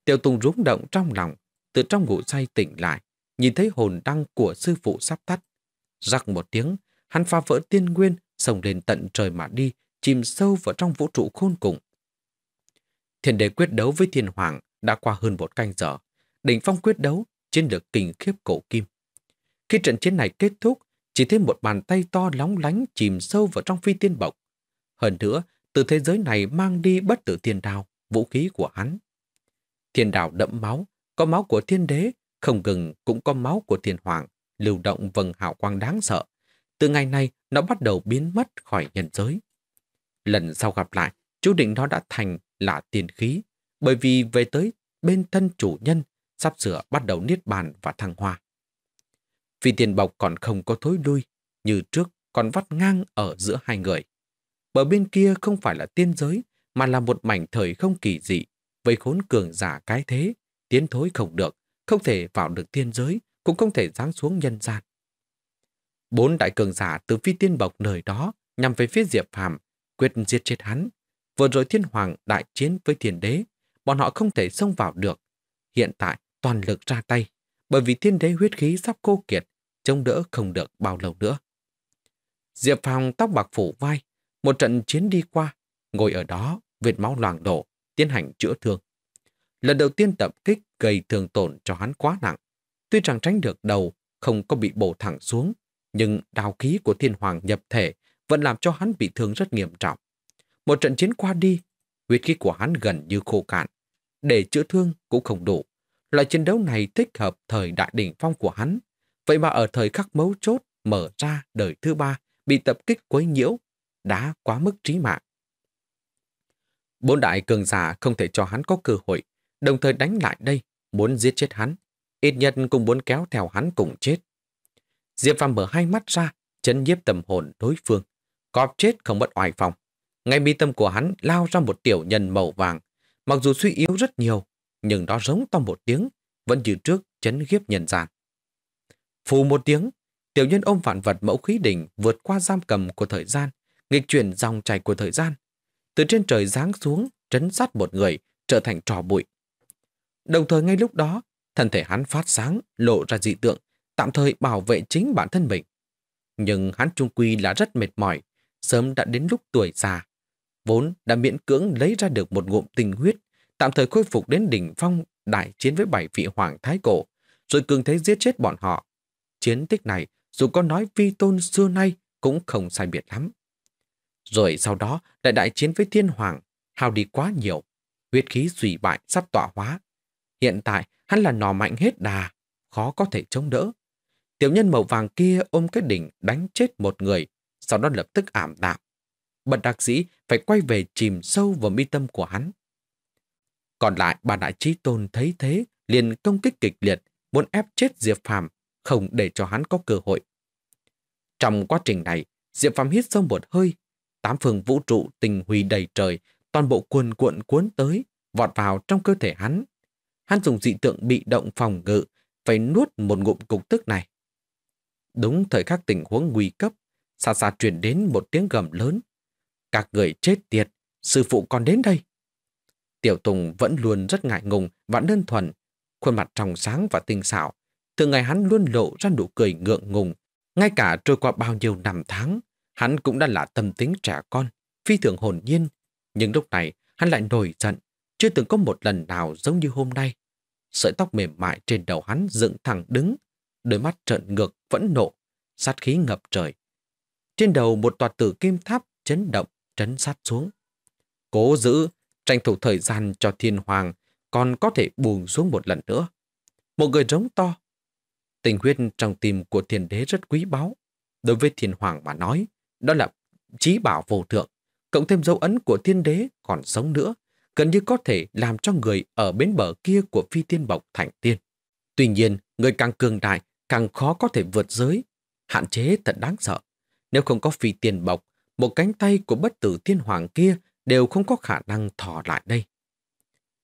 Tiêu Tùng rúng động trong lòng, từ trong ngủ say tỉnh lại, nhìn thấy hồn đăng của sư phụ sắp tắt. Rắc một tiếng, hắn phá vỡ tiên nguyên, sồng lên tận trời mà đi, chìm sâu vào trong vũ trụ khôn cùng. Thiên đế quyết đấu với thiên hoàng đã qua hơn một canh giờ. Đỉnh phong quyết đấu, chiến lược kinh khiếp cổ kim. Khi trận chiến này kết thúc, chỉ thấy một bàn tay to lóng lánh chìm sâu vào trong phi tiên bọc. Hơn nữa, từ thế giới này mang đi bất tử thiên đào, vũ khí của hắn. Thiên đào đẫm máu, có máu của thiên đế, không ngừng cũng có máu của thiên hoàng, lưu động vầng hào quang đáng sợ. Từ ngày này, nó bắt đầu biến mất khỏi nhân giới. Lần sau gặp lại, chú định nó đã thành là tiền khí, bởi vì về tới bên thân chủ nhân, sắp sửa bắt đầu niết bàn và thăng hoa. Vì tiền bọc còn không có thối lui, như trước còn vắt ngang ở giữa hai người. Bờ bên kia không phải là tiên giới, mà là một mảnh thời không kỳ dị, vây khốn cường giả cái thế, tiến thối không được, không thể vào được tiên giới, cũng không thể giáng xuống nhân gian. Bốn đại cường giả từ phi tiên bọc nơi đó nhằm về phía Diệp Phàm quyết giết chết hắn. Vừa rồi thiên hoàng đại chiến với thiên đế, bọn họ không thể xông vào được. Hiện tại toàn lực ra tay, bởi vì thiên đế huyết khí sắp cô kiệt, chống đỡ không được bao lâu nữa. Diệp Phong tóc bạc phủ vai, một trận chiến đi qua, ngồi ở đó, vệt máu loàng đổ, tiến hành chữa thương. Lần đầu tiên tập kích gây thương tổn cho hắn quá nặng. Tuy rằng tránh được đầu, không có bị bổ thẳng xuống, nhưng đào khí của thiên hoàng nhập thể vẫn làm cho hắn bị thương rất nghiêm trọng. Một trận chiến qua đi, huyết khí của hắn gần như khô cạn. Để chữa thương cũng không đủ. Loại chiến đấu này thích hợp thời đại đỉnh phong của hắn. Vậy mà ở thời khắc mấu chốt mở ra đời thứ ba bị tập kích quấy nhiễu đã quá mức trí mạng. Bốn đại cường giả không thể cho hắn có cơ hội, đồng thời đánh lại đây, muốn giết chết hắn. Ít nhất cũng muốn kéo theo hắn cùng chết. Diệp Phàm mở hai mắt ra, chấn nhiếp tâm hồn đối phương. Cọp chết không bất oai phong. Ngay mi tâm của hắn lao ra một tiểu nhân màu vàng. Mặc dù suy yếu rất nhiều, nhưng nó giống to một tiếng, vẫn như trước chấn khiếp nhân gian. Phù một tiếng, tiểu nhân ôm vạn vật mẫu khí đỉnh vượt qua giam cầm của thời gian, nghịch chuyển dòng chảy của thời gian. Từ trên trời giáng xuống, trấn sát một người, trở thành trò bụi. Đồng thời ngay lúc đó, thân thể hắn phát sáng, lộ ra dị tượng, tạm thời bảo vệ chính bản thân mình. Nhưng hắn trung quy là rất mệt mỏi, sớm đã đến lúc tuổi già. Vốn đã miễn cưỡng lấy ra được một ngụm tình huyết, tạm thời khôi phục đến đỉnh phong đại chiến với bảy vị hoàng thái cổ, rồi cường thế giết chết bọn họ. Chiến tích này, dù có nói vi tôn xưa nay, cũng không sai biệt lắm. Rồi sau đó đại đại chiến với thiên hoàng, hao đi quá nhiều, huyết khí suy bại sắp tỏa hóa. Hiện tại, hắn là nò mạnh hết đà, khó có thể chống đỡ. Tiểu nhân màu vàng kia ôm cái đỉnh đánh chết một người sau đó lập tức ảm đạm. Bật đặc sĩ phải quay về chìm sâu vào mi tâm của hắn. Còn lại bà đại trí tôn thấy thế, liền công kích kịch liệt, muốn ép chết Diệp Phàm không để cho hắn có cơ hội. Trong quá trình này, Diệp Phàm hít sâu một hơi, tám phường vũ trụ tình huy đầy trời, toàn bộ cuồn cuộn cuốn tới, vọt vào trong cơ thể hắn. Hắn dùng dị tượng bị động phòng ngự, phải nuốt một ngụm cục tức này. Đúng thời khắc tình huống nguy cấp, xa xa truyền đến một tiếng gầm lớn. Các người chết tiệt, sư phụ còn đến đây. Tiểu Tùng vẫn luôn rất ngại ngùng và đơn thuần, khuôn mặt trong sáng và tinh xảo. Từ ngày hắn luôn lộ ra nụ cười ngượng ngùng, ngay cả trôi qua bao nhiêu năm tháng, hắn cũng đã là tâm tính trẻ con, phi thường hồn nhiên. Nhưng lúc này, hắn lại nổi giận, chưa từng có một lần nào giống như hôm nay. Sợi tóc mềm mại trên đầu hắn dựng thẳng đứng, đôi mắt trợn ngược vẫn nộ, sát khí ngập trời, trên đầu một tòa tử kim tháp chấn động, trấn sát xuống. Cố giữ, tranh thủ thời gian cho thiên hoàng, còn có thể buồn xuống một lần nữa. Một người rống to. Tình huyết trong tim của thiên đế rất quý báu. Đối với thiên hoàng mà nói, đó là trí bảo vô thượng. Cộng thêm dấu ấn của thiên đế còn sống nữa, gần như có thể làm cho người ở bến bờ kia của phi tiên bộc thành tiên. Tuy nhiên, người càng cường đại, càng khó có thể vượt giới. Hạn chế thật đáng sợ. Nếu không có phi tiền bọc, một cánh tay của bất tử thiên hoàng kia đều không có khả năng thò lại đây.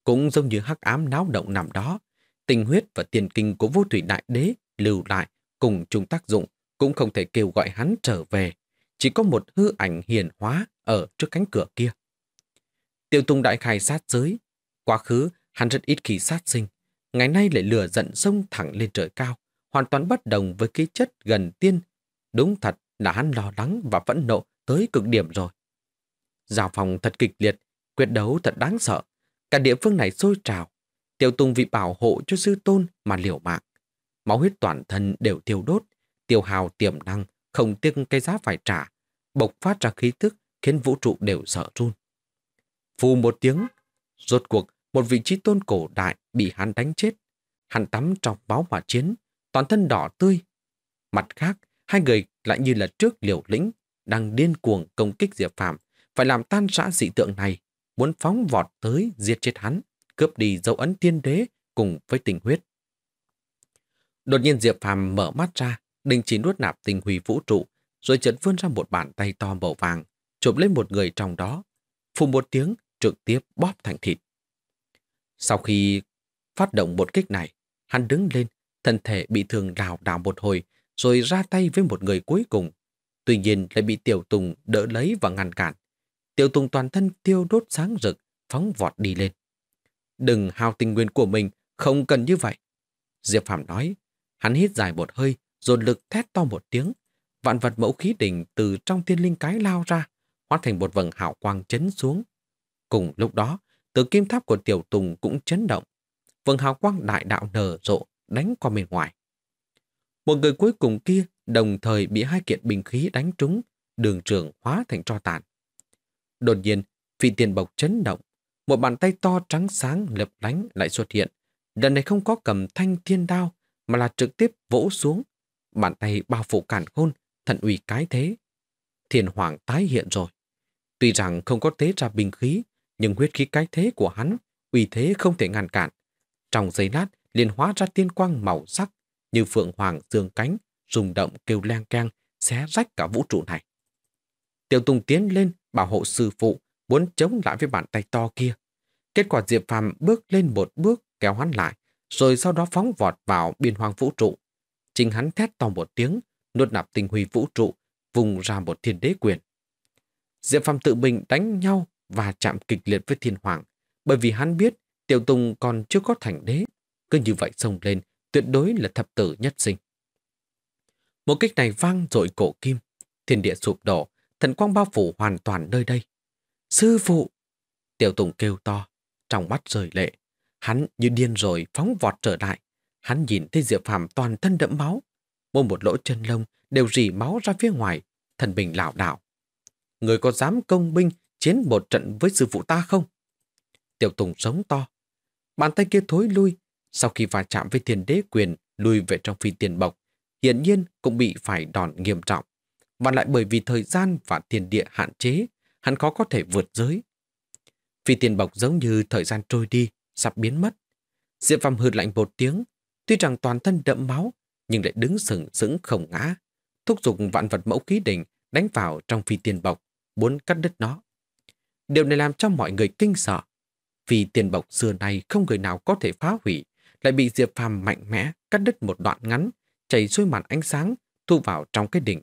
Cũng giống như hắc ám náo động nằm đó, tình huyết và tiền kinh của vô thủy đại đế lưu lại cùng chung tác dụng, cũng không thể kêu gọi hắn trở về. Chỉ có một hư ảnh hiền hóa ở trước cánh cửa kia. Tiêu tung đại khai sát giới. Quá khứ, hắn rất ít khi sát sinh. Ngày nay lại lừa giận sông thẳng lên trời cao, hoàn toàn bất đồng với ký chất gần tiên. Đúng thật là hắn lo lắng và phẫn nộ tới cực điểm rồi. Giao phòng thật kịch liệt, quyết đấu thật đáng sợ. Cả địa phương này sôi trào. Tiêu Tùng vì bảo hộ cho sư tôn mà liều mạng. Máu huyết toàn thân đều tiêu đốt, tiêu hào tiềm năng, không tiếc cái giá phải trả. Bộc phát ra khí tức khiến vũ trụ đều sợ run. Phù một tiếng, rốt cuộc một vị trí tôn cổ đại bị hắn đánh chết. Hắn tắm trong báo hỏa chiến, toàn thân đỏ tươi. Mặt khác, hai người lại như là trước liều lĩnh, đang điên cuồng công kích Diệp Phạm, phải làm tan rã dị tượng này, muốn phóng vọt tới giết chết hắn, cướp đi dấu ấn tiên đế cùng với tình huyết. Đột nhiên Diệp Phạm mở mắt ra, đình chỉ nuốt nạp tình huy vũ trụ, rồi chấn vươn ra một bàn tay to màu vàng, chụp lên một người trong đó, phù một tiếng trực tiếp bóp thành thịt. Sau khi phát động một kích này, hắn đứng lên, thân thể bị thương đào đào một hồi, rồi ra tay với một người cuối cùng. Tuy nhiên lại bị Tiểu Tùng đỡ lấy và ngăn cản. Tiểu Tùng toàn thân tiêu đốt sáng rực, phóng vọt đi lên. Đừng hao tình nguyên của mình, không cần như vậy. Diệp Phạm nói, hắn hít dài một hơi, dồn lực thét to một tiếng. Vạn vật mẫu khí đỉnh từ trong thiên linh cái lao ra, hóa thành một vầng hào quang chấn xuống. Cùng lúc đó, từ kim tháp của Tiểu Tùng cũng chấn động. Vầng hào quang đại đạo nở rộ, đánh qua bên ngoài. Một người cuối cùng kia đồng thời bị hai kiện bình khí đánh trúng, đường trường hóa thành tro tàn. Đột nhiên, phi tiền bộc chấn động, một bàn tay to trắng sáng lấp lánh lại xuất hiện. Lần này không có cầm thanh thiên đao, mà là trực tiếp vỗ xuống. Bàn tay bao phủ cản khôn, thận ủy cái thế. Thiền hoàng tái hiện rồi. Tuy rằng không có tế ra bình khí, nhưng huyết khí cái thế của hắn, uy thế không thể ngăn cản. Trong giấy lát, liền hóa ra tiên quang màu sắc như phượng hoàng dương cánh, rung động kêu lang cang, xé rách cả vũ trụ này. Tiểu Tùng tiến lên bảo hộ sư phụ, muốn chống lại với bàn tay to kia. Kết quả Diệp Phàm bước lên một bước kéo hắn lại, rồi sau đó phóng vọt vào biên hoang vũ trụ. Chính hắn thét to một tiếng, nuốt nạp tinh huy vũ trụ, vùng ra một thiên đế quyền. Diệp Phàm tự mình đánh nhau và chạm kịch liệt với thiên hoàng, bởi vì hắn biết Tiểu Tùng còn chưa có thành đế. Cứ như vậy xông lên, tuyệt đối là thập tử nhất sinh. Một kích này vang dội cổ kim, thiên địa sụp đổ, thần quang bao phủ hoàn toàn nơi đây. Sư phụ! Tiểu Tùng kêu to, trong mắt rời lệ. Hắn như điên rồi phóng vọt trở lại. Hắn nhìn thấy Diệp Phàm toàn thân đẫm máu. Mỗi một lỗ chân lông đều rỉ máu ra phía ngoài, thần bình lảo đảo. Người có dám công binh chiến một trận với sư phụ ta không? Tiểu Tùng sống to. Bàn tay kia thối lui, sau khi va chạm với thiên đế quyền lùi về trong phi tiền bộc, hiển nhiên cũng bị phải đòn nghiêm trọng. Và lại bởi vì thời gian và tiền địa hạn chế, hắn khó có thể vượt giới. Phi tiền bộc giống như thời gian trôi đi, sắp biến mất. Diệp Phạm hừ lạnh một tiếng, tuy rằng toàn thân đẫm máu, nhưng lại đứng sừng sững không ngã, thúc giục vạn vật mẫu khí đỉnh đánh vào trong phi tiền bộc, muốn cắt đứt nó. Điều này làm cho mọi người kinh sợ. Vì tiền bộc xưa nay không người nào có thể phá hủy, lại bị Diệp Phàm mạnh mẽ cắt đứt một đoạn ngắn, chảy xuôi màn ánh sáng, thu vào trong cái đỉnh.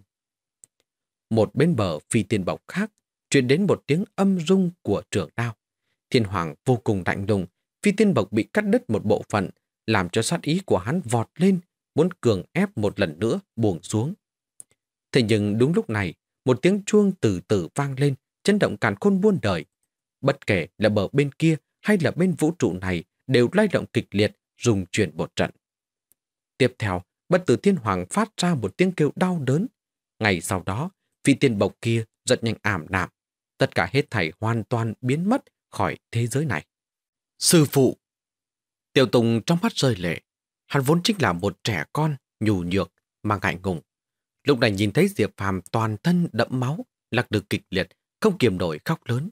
Một bên bờ phi tiền bọc khác, truyền đến một tiếng âm rung của trường đao. Thiên hoàng vô cùng lạnh lùng, phi tiên bọc bị cắt đứt một bộ phận, làm cho sát ý của hắn vọt lên, muốn cường ép một lần nữa buồn xuống. Thế nhưng đúng lúc này, một tiếng chuông từ từ vang lên, chấn động càn khôn buôn đời. Bất kể là bờ bên kia hay là bên vũ trụ này đều lay động kịch liệt, rung chuyển một trận. Tiếp theo, bất tử thiên hoàng phát ra một tiếng kêu đau đớn. Ngày sau đó, vị tiên bộc kia giật nhanh ảm đạm. Tất cả hết thảy hoàn toàn biến mất khỏi thế giới này. Sư phụ! Tiểu Tùng trong mắt rơi lệ. Hắn vốn chính là một trẻ con, nhù nhược, mà ngại ngùng. Lúc này nhìn thấy Diệp Phàm toàn thân đẫm máu, lạc được kịch liệt, không kiềm nổi khóc lớn.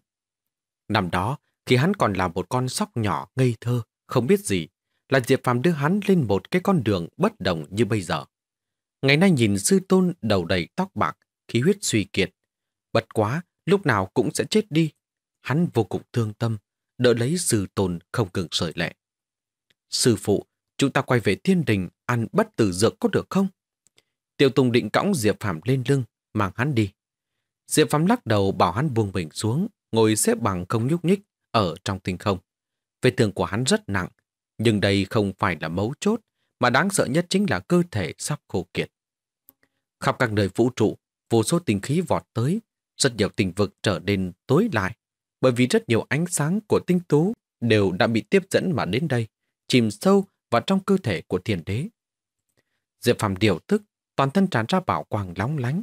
Năm đó, khi hắn còn là một con sóc nhỏ ngây thơ, không biết gì là Diệp Phạm đưa hắn lên một cái con đường bất đồng như bây giờ. Ngày nay nhìn sư tôn đầu đầy tóc bạc, khí huyết suy kiệt. Bất quá, lúc nào cũng sẽ chết đi. Hắn vô cùng thương tâm, đỡ lấy sư tôn không cường sợi lệ. Sư phụ, chúng ta quay về thiên đình ăn bất tử dược có được không? Tiêu Tùng định cõng Diệp Phạm lên lưng, mang hắn đi. Diệp Phạm lắc đầu bảo hắn buông mình xuống, ngồi xếp bằng không nhúc nhích, ở trong tinh không. Vết tường của hắn rất nặng, nhưng đây không phải là mấu chốt, mà đáng sợ nhất chính là cơ thể sắp khô kiệt. Khắp các nơi vũ trụ, vô số tinh khí vọt tới, rất nhiều tình vực trở nên tối lại, bởi vì rất nhiều ánh sáng của tinh tú đều đã bị tiếp dẫn mà đến đây, chìm sâu vào trong cơ thể của thiên đế. Diệp Phàm điều tức, toàn thân tràn ra bảo quang lóng lánh,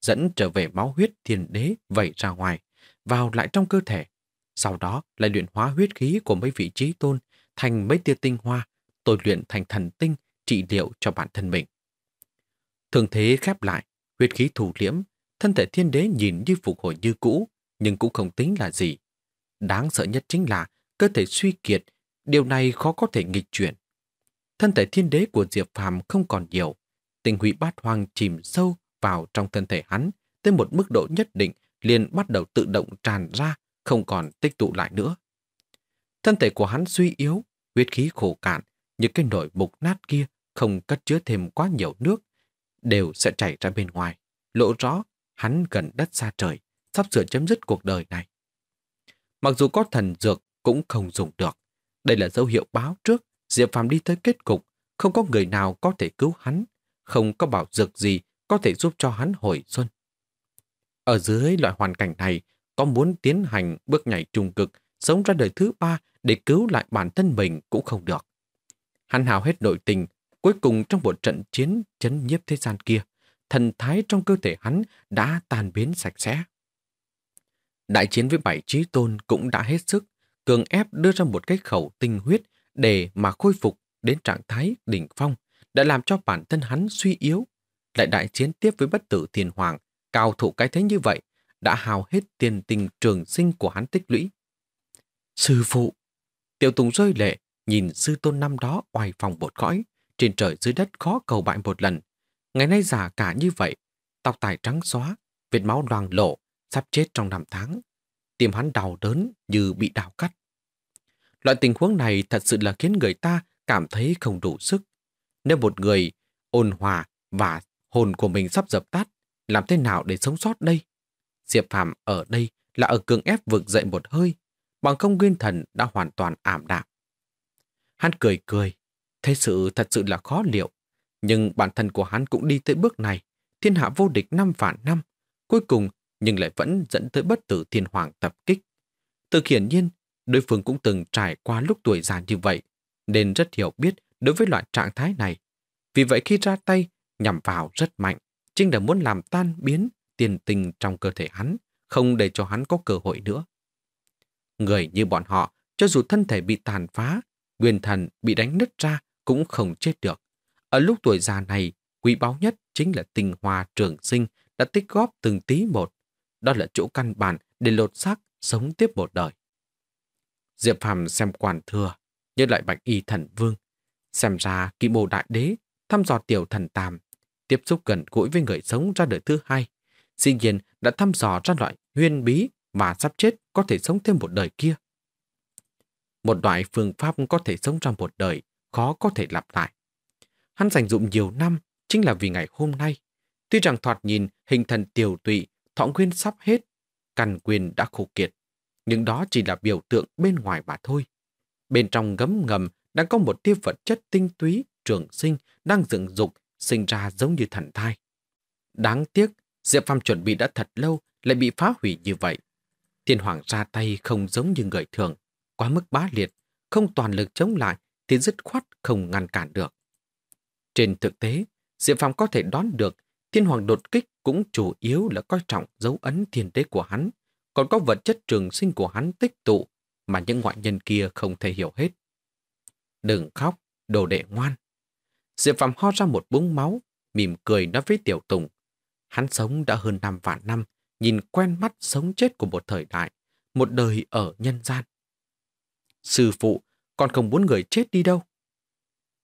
dẫn trở về máu huyết thiên đế vẩy ra ngoài, vào lại trong cơ thể, sau đó lại luyện hóa huyết khí của mấy vị trí tôn thành mấy tia tinh hoa, tôi luyện thành thần tinh trị liệu cho bản thân mình. Thường thế khép lại, huyết khí thủ liễm, thân thể thiên đế nhìn như phục hồi như cũ, nhưng cũng không tính là gì. Đáng sợ nhất chính là cơ thể suy kiệt, điều này khó có thể nghịch chuyển. Thân thể thiên đế của Diệp Phàm không còn nhiều, tình hủy bát hoang chìm sâu vào trong thân thể hắn tới một mức độ nhất định liền bắt đầu tự động tràn ra, không còn tích tụ lại nữa. Thân thể của hắn suy yếu, huyết khí khổ cạn, những cái nồi mục nát kia không cất chứa thêm quá nhiều nước, đều sẽ chảy ra bên ngoài, lộ rõ hắn gần đất xa trời, sắp sửa chấm dứt cuộc đời này. Mặc dù có thần dược cũng không dùng được, đây là dấu hiệu báo trước Diệp Phàm đi tới kết cục, không có người nào có thể cứu hắn, không có bảo dược gì có thể giúp cho hắn hồi xuân. Ở dưới loại hoàn cảnh này, có muốn tiến hành bước nhảy trùng cực, sống ra đời thứ ba để cứu lại bản thân mình cũng không được. Hắn hào hết nội tình, cuối cùng trong một trận chiến chấn nhiếp thế gian kia, thần thái trong cơ thể hắn đã tan biến sạch sẽ. Đại chiến với bảy trí tôn cũng đã hết sức, cường ép đưa ra một cái khẩu tinh huyết để mà khôi phục đến trạng thái đỉnh phong, đã làm cho bản thân hắn suy yếu. Lại đại chiến tiếp với bất tử thiền hoàng, cao thủ cái thế như vậy, đã hào hết tiền tình trường sinh của hắn tích lũy. Sư phụ! Tiểu Tùng rơi lệ, nhìn sư tôn năm đó oai phòng bột cõi, trên trời dưới đất khó cầu bại một lần. Ngày nay già cả như vậy, tóc tài trắng xóa, vết máu loang lộ, sắp chết trong năm tháng. Tim hắn đau đớn như bị đào cắt. Loại tình huống này thật sự là khiến người ta cảm thấy không đủ sức. Nếu một người ôn hòa và hồn của mình sắp dập tắt, làm thế nào để sống sót đây? Diệp Phạm ở đây là ở cường ép vực dậy một hơi, bằng không nguyên thần đã hoàn toàn ảm đạm. Hắn cười cười, thế sự thật sự là khó liệu, nhưng bản thân của hắn cũng đi tới bước này, thiên hạ vô địch năm vạn năm, cuối cùng nhưng lại vẫn dẫn tới bất tử thiên hoàng tập kích. Từ hiển nhiên, đối phương cũng từng trải qua lúc tuổi già như vậy, nên rất hiểu biết đối với loại trạng thái này. Vì vậy khi ra tay, nhằm vào rất mạnh, chính là muốn làm tan biến tiền tình trong cơ thể hắn, không để cho hắn có cơ hội nữa. Người như bọn họ, cho dù thân thể bị tàn phá, nguyên thần bị đánh nứt ra cũng không chết được. Ở lúc tuổi già này, quý báu nhất chính là tình hòa trường sinh đã tích góp từng tí một. Đó là chỗ căn bản để lột xác sống tiếp một đời. Diệp Phàm xem quản thừa, nhớ lại bạch y thần vương. Xem ra kim mô đại đế, thăm dò tiểu thần tàm, tiếp xúc gần gũi với người sống ra đời thứ hai. Dĩ nhiên đã thăm dò ra loại huyên bí và sắp chết có thể sống thêm một đời kia. Một loại phương pháp có thể sống trong một đời, khó có thể lặp lại. Hắn dành dụng nhiều năm chính là vì ngày hôm nay. Tuy rằng thoạt nhìn hình thần tiểu tụy, thọ nguyên sắp hết, căn quyền đã khổ kiệt. Nhưng đó chỉ là biểu tượng bên ngoài mà thôi. Bên trong gấm ngầm đang có một tia vật chất tinh túy, trường sinh, đang dựng dục, sinh ra giống như thần thai. Đáng tiếc, Diệp Phàm chuẩn bị đã thật lâu lại bị phá hủy như vậy. Thiên hoàng ra tay không giống như người thường, quá mức bá liệt, không toàn lực chống lại thì dứt khoát không ngăn cản được. Trên thực tế, Diệp Phạm có thể đoán được thiên hoàng đột kích cũng chủ yếu là coi trọng dấu ấn thiên đế của hắn, còn có vật chất trường sinh của hắn tích tụ mà những ngoại nhân kia không thể hiểu hết. Đừng khóc, đồ đệ ngoan. Diệp Phạm ho ra một búng máu, mỉm cười nói với Tiểu Tùng. Hắn sống đã hơn năm vạn năm, nhìn quen mắt sống chết của một thời đại, một đời ở nhân gian. Sư phụ, con không muốn người chết đi đâu.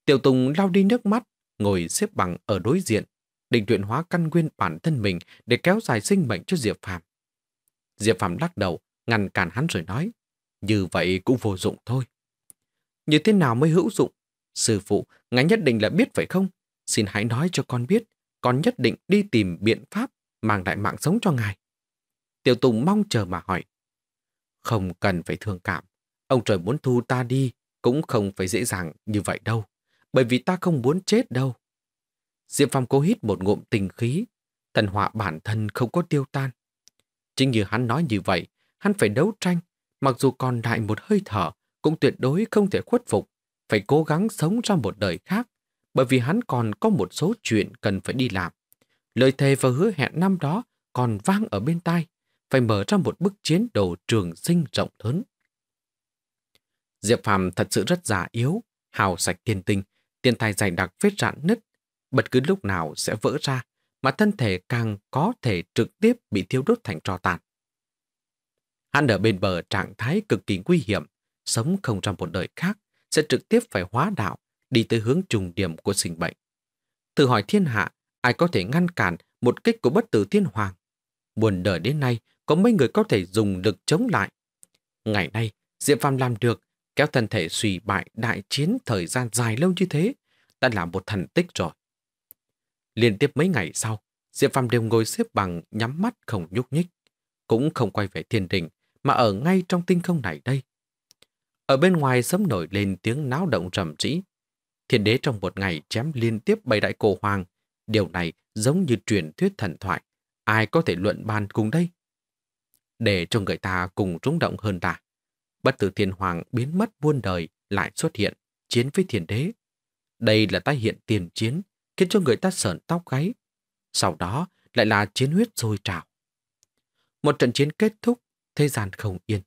Tiểu Tùng lau đi nước mắt, ngồi xếp bằng ở đối diện, định tuyển hóa căn nguyên bản thân mình để kéo dài sinh mệnh cho Diệp Phàm. Diệp Phàm lắc đầu, ngăn cản hắn rồi nói, như vậy cũng vô dụng thôi. Như thế nào mới hữu dụng? Sư phụ, ngài nhất định là biết phải không? Xin hãy nói cho con biết, con nhất định đi tìm biện pháp mang lại mạng sống cho ngài. Tiểu Tùng mong chờ mà hỏi. Không cần phải thương cảm. Ông trời muốn thu ta đi cũng không phải dễ dàng như vậy đâu. Bởi vì ta không muốn chết đâu. Diệp Phong cố hít một ngụm tình khí. Thần họa bản thân không có tiêu tan. Chính như hắn nói như vậy, hắn phải đấu tranh. Mặc dù còn lại một hơi thở, cũng tuyệt đối không thể khuất phục. Phải cố gắng sống ra một đời khác. Bởi vì hắn còn có một số chuyện cần phải đi làm. Lời thề và hứa hẹn năm đó còn vang ở bên tai phải mở ra một bức chiến đồ trường sinh rộng lớn. Diệp Phàm thật sự rất già yếu, hào sạch thiên tinh, tiền tài dày đặc vết rạn nứt, bất cứ lúc nào sẽ vỡ ra, mà thân thể càng có thể trực tiếp bị thiêu đốt thành tro tàn. Hắn ở bên bờ trạng thái cực kỳ nguy hiểm, sống không trong một đời khác, sẽ trực tiếp phải hóa đạo, đi tới hướng trùng điểm của sinh bệnh. Thử hỏi thiên hạ, ai có thể ngăn cản một kích của bất tử thiên hoàng? Buồn đời đến nay, có mấy người có thể dùng lực chống lại. Ngày nay, Diệp Phàm làm được, kéo thân thể suy bại đại chiến thời gian dài lâu như thế, đã là một thần tích rồi. Liên tiếp mấy ngày sau, Diệp Phàm đều ngồi xếp bằng nhắm mắt không nhúc nhích, cũng không quay về thiên đình, mà ở ngay trong tinh không này đây. Ở bên ngoài sớm nổi lên tiếng náo động rầm rĩ. Thiên đế trong một ngày chém liên tiếp bảy đại cổ hoàng. Điều này giống như truyền thuyết thần thoại. Ai có thể luận bàn cùng đây? để cho người ta cùng rung động hơn ta. Bất tử thiên hoàng biến mất buôn đời lại xuất hiện, chiến với thiên đế. Đây là tái hiện tiền chiến, khiến cho người ta sợn tóc gáy. Sau đó lại là chiến huyết rôi trào. Một trận chiến kết thúc, thế gian không yên.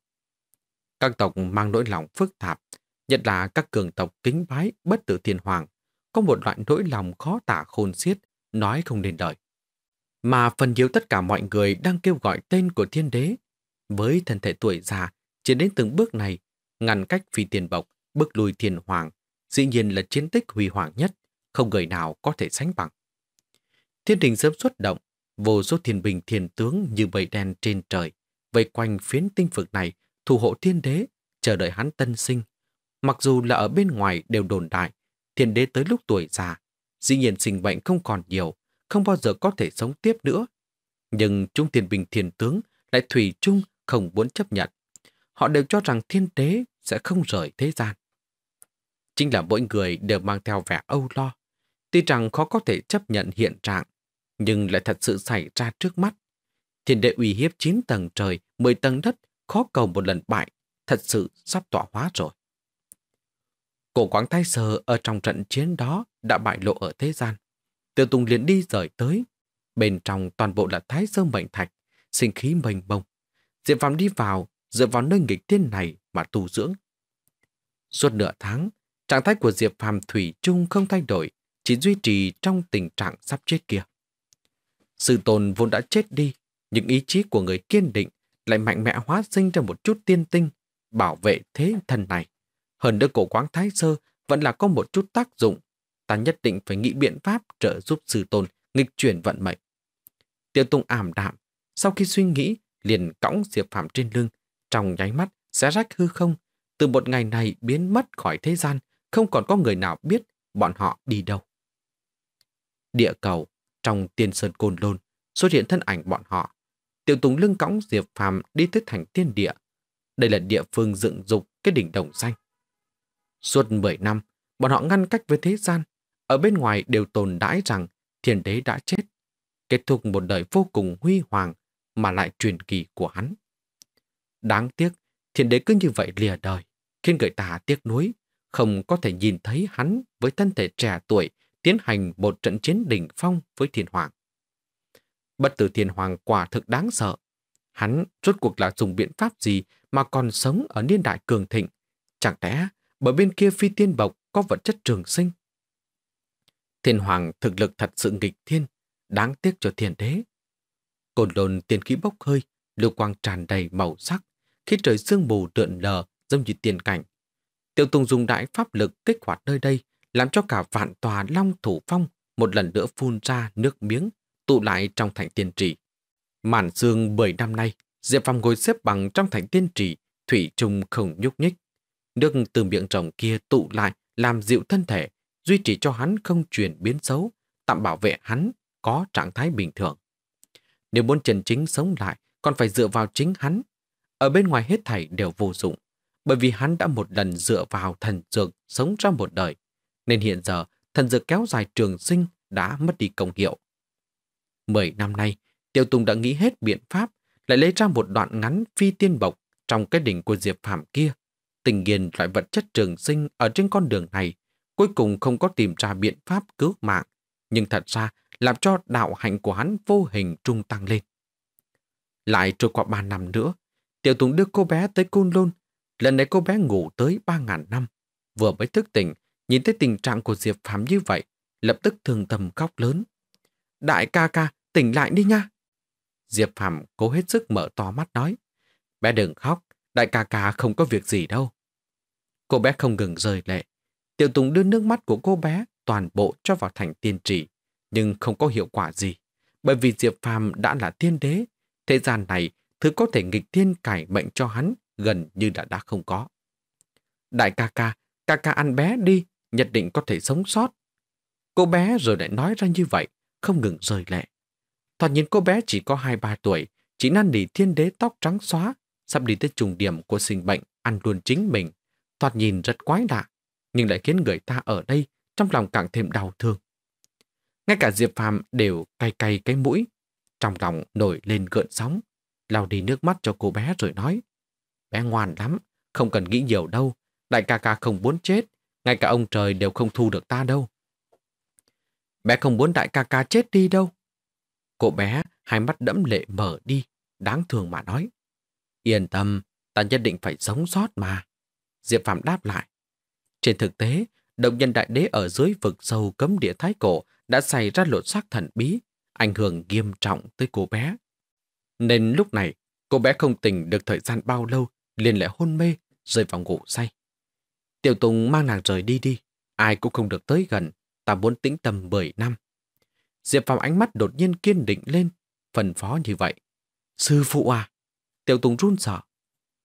Các tộc mang nỗi lòng phức tạp, nhất là các cường tộc kính bái bất tử thiên hoàng, có một loại nỗi lòng khó tả khôn xiết, nói không nên đời mà phần nhiều tất cả mọi người đang kêu gọi tên của thiên đế. Với thân thể tuổi già, chỉ đến từng bước này, ngăn cách phi tiền bộc, bước lùi thiên hoàng, dĩ nhiên là chiến tích huy hoàng nhất, không người nào có thể sánh bằng. Thiên đình sớm xuất động, vô số thiên bình thiên tướng như bầy đen trên trời, vây quanh phiến tinh vực này, thủ hộ thiên đế, chờ đợi hắn tân sinh. Mặc dù là ở bên ngoài đều đồn đại, thiên đế tới lúc tuổi già, dĩ nhiên sinh bệnh không còn nhiều, không bao giờ có thể sống tiếp nữa. Nhưng Trung Thiên Bình Thiên Tướng lại thủy chung không muốn chấp nhận. Họ đều cho rằng thiên đế sẽ không rời thế gian. Chính là mỗi người đều mang theo vẻ âu lo. Tuy rằng khó có thể chấp nhận hiện trạng, nhưng lại thật sự xảy ra trước mắt. Thiên đế uy hiếp 9 tầng trời, 10 tầng đất, khó cầu một lần bại, thật sự sắp tỏa hóa rồi. Cổ quán thái sơ ở trong trận chiến đó đã bại lộ ở thế gian. Tiêu Tùng liền đi rời tới. Bên trong toàn bộ là thái sơ mệnh thạch, sinh khí mênh mông. Diệp Phạm đi vào, dựa vào nơi nghịch thiên này mà tu dưỡng. Suốt nửa tháng, trạng thái của Diệp Phạm Thủy chung không thay đổi, chỉ duy trì trong tình trạng sắp chết kia. Sự tồn vốn đã chết đi, nhưng ý chí của người kiên định lại mạnh mẽ hóa sinh ra một chút tiên tinh, bảo vệ thế thân này. Hơn nữa cổ quáng thái sơ vẫn là có một chút tác dụng ta nhất định phải nghĩ biện pháp trợ giúp sư tôn nghịch chuyển vận mệnh. Tiêu Tùng ảm đạm, sau khi suy nghĩ, liền cõng Diệp Phạm trên lưng, trong nháy mắt sẽ rách hư không, từ một ngày này biến mất khỏi thế gian, không còn có người nào biết bọn họ đi đâu. Địa cầu, trong tiên sơn côn lôn, xuất hiện thân ảnh bọn họ. Tiêu Tùng lưng cõng Diệp Phàm đi tới thành tiên địa. Đây là địa phương dựng dục cái đỉnh đồng xanh. Suốt 10 năm, bọn họ ngăn cách với thế gian, ở bên ngoài đều tồn đãi rằng thiên đế đã chết, kết thúc một đời vô cùng huy hoàng mà lại truyền kỳ của hắn. Đáng tiếc, thiên đế cứ như vậy lìa đời, khiến người ta tiếc nuối, không có thể nhìn thấy hắn với thân thể trẻ tuổi tiến hành một trận chiến đỉnh phong với thiên hoàng. Bất tử thiên hoàng quả thực đáng sợ. Hắn rốt cuộc là dùng biện pháp gì mà còn sống ở niên đại cường thịnh? Chẳng lẽ bởi bên kia phi tiên bộc có vật chất trường sinh? Thiên hoàng thực lực thật sự nghịch thiên, đáng tiếc cho thiên đế. Cồn đồn tiền khí bốc hơi, lưu quang tràn đầy màu sắc, khi trời sương mù đượn lờ giống như tiền cảnh. Tiêu Tùng dùng đại pháp lực kích hoạt nơi đây, làm cho cả vạn tòa long thủ phong một lần nữa phun ra nước miếng, tụ lại trong thành tiên trì. Màn sương 10 năm nay, Diệp Phong ngồi xếp bằng trong thành tiên trì, thủy trùng không nhúc nhích. Nước từ miệng rồng kia tụ lại làm dịu thân thể, duy trì cho hắn không chuyển biến xấu, tạm bảo vệ hắn có trạng thái bình thường. Nếu muốn Trần Chính sống lại, còn phải dựa vào chính hắn. Ở bên ngoài hết thảy đều vô dụng, bởi vì hắn đã một lần dựa vào thần dược sống trong một đời, nên hiện giờ thần dược kéo dài trường sinh đã mất đi công hiệu. Mười năm nay, Tiêu Tùng đã nghĩ hết biện pháp, lại lấy ra một đoạn ngắn phi tiên bộc trong cái đỉnh của Diệp Phạm kia. Tình nghiền loại vật chất trường sinh ở trên con đường này cuối cùng không có tìm ra biện pháp cứu mạng, nhưng thật ra làm cho đạo hạnh của hắn vô hình trung tăng lên. Lại trôi qua ba năm nữa, Tiểu Tùng đưa cô bé tới Côn Lôn. Lần này cô bé ngủ tới ba ngàn năm. Vừa mới thức tỉnh, nhìn thấy tình trạng của Diệp Phạm như vậy, lập tức thường tầm khóc lớn. Đại ca ca, tỉnh lại đi nha. Diệp Phạm cố hết sức mở to mắt nói. Bé đừng khóc, đại ca ca không có việc gì đâu. Cô bé không ngừng rời lệ. Tiểu Tùng đưa nước mắt của cô bé toàn bộ cho vào thành tiên trì, nhưng không có hiệu quả gì. Bởi vì Diệp Phàm đã là tiên đế, thế gian này thứ có thể nghịch thiên cải mệnh cho hắn gần như đã đã không có. Đại ca ca, ca ca ăn bé đi, nhất định có thể sống sót. Cô bé rồi lại nói ra như vậy, không ngừng rời lệ. Thoạt nhìn cô bé chỉ có 2-3 tuổi, chỉ năn nỉ thiên đế tóc trắng xóa, sắp đi tới trùng điểm của sinh bệnh, ăn luôn chính mình. Thoạt nhìn rất quái lạ, nhưng lại khiến người ta ở đây trong lòng càng thêm đau thương. Ngay cả Diệp Phàm đều cay cay cái mũi, trong lòng nổi lên gợn sóng, lau đi nước mắt cho cô bé rồi nói, bé ngoan lắm, không cần nghĩ nhiều đâu, đại ca ca không muốn chết, ngay cả ông trời đều không thu được ta đâu. Bé không muốn đại ca ca chết đi đâu. Cô bé hai mắt đẫm lệ mở đi, đáng thương mà nói. Yên tâm, ta nhất định phải sống sót mà. Diệp Phạm đáp lại. Trên thực tế, động nhân đại đế ở dưới vực sâu cấm địa thái cổ đã xảy ra lột xác thần bí, ảnh hưởng nghiêm trọng tới cô bé. Nên lúc này, cô bé không tỉnh được thời gian bao lâu, liền lại hôn mê, rơi vào ngủ say. Tiểu Tùng mang nàng rời đi đi, ai cũng không được tới gần, ta muốn tĩnh tâm 10 năm. Diệp vào ánh mắt đột nhiên kiên định lên, phần phó như vậy. Sư phụ à, Tiểu Tùng run sợ.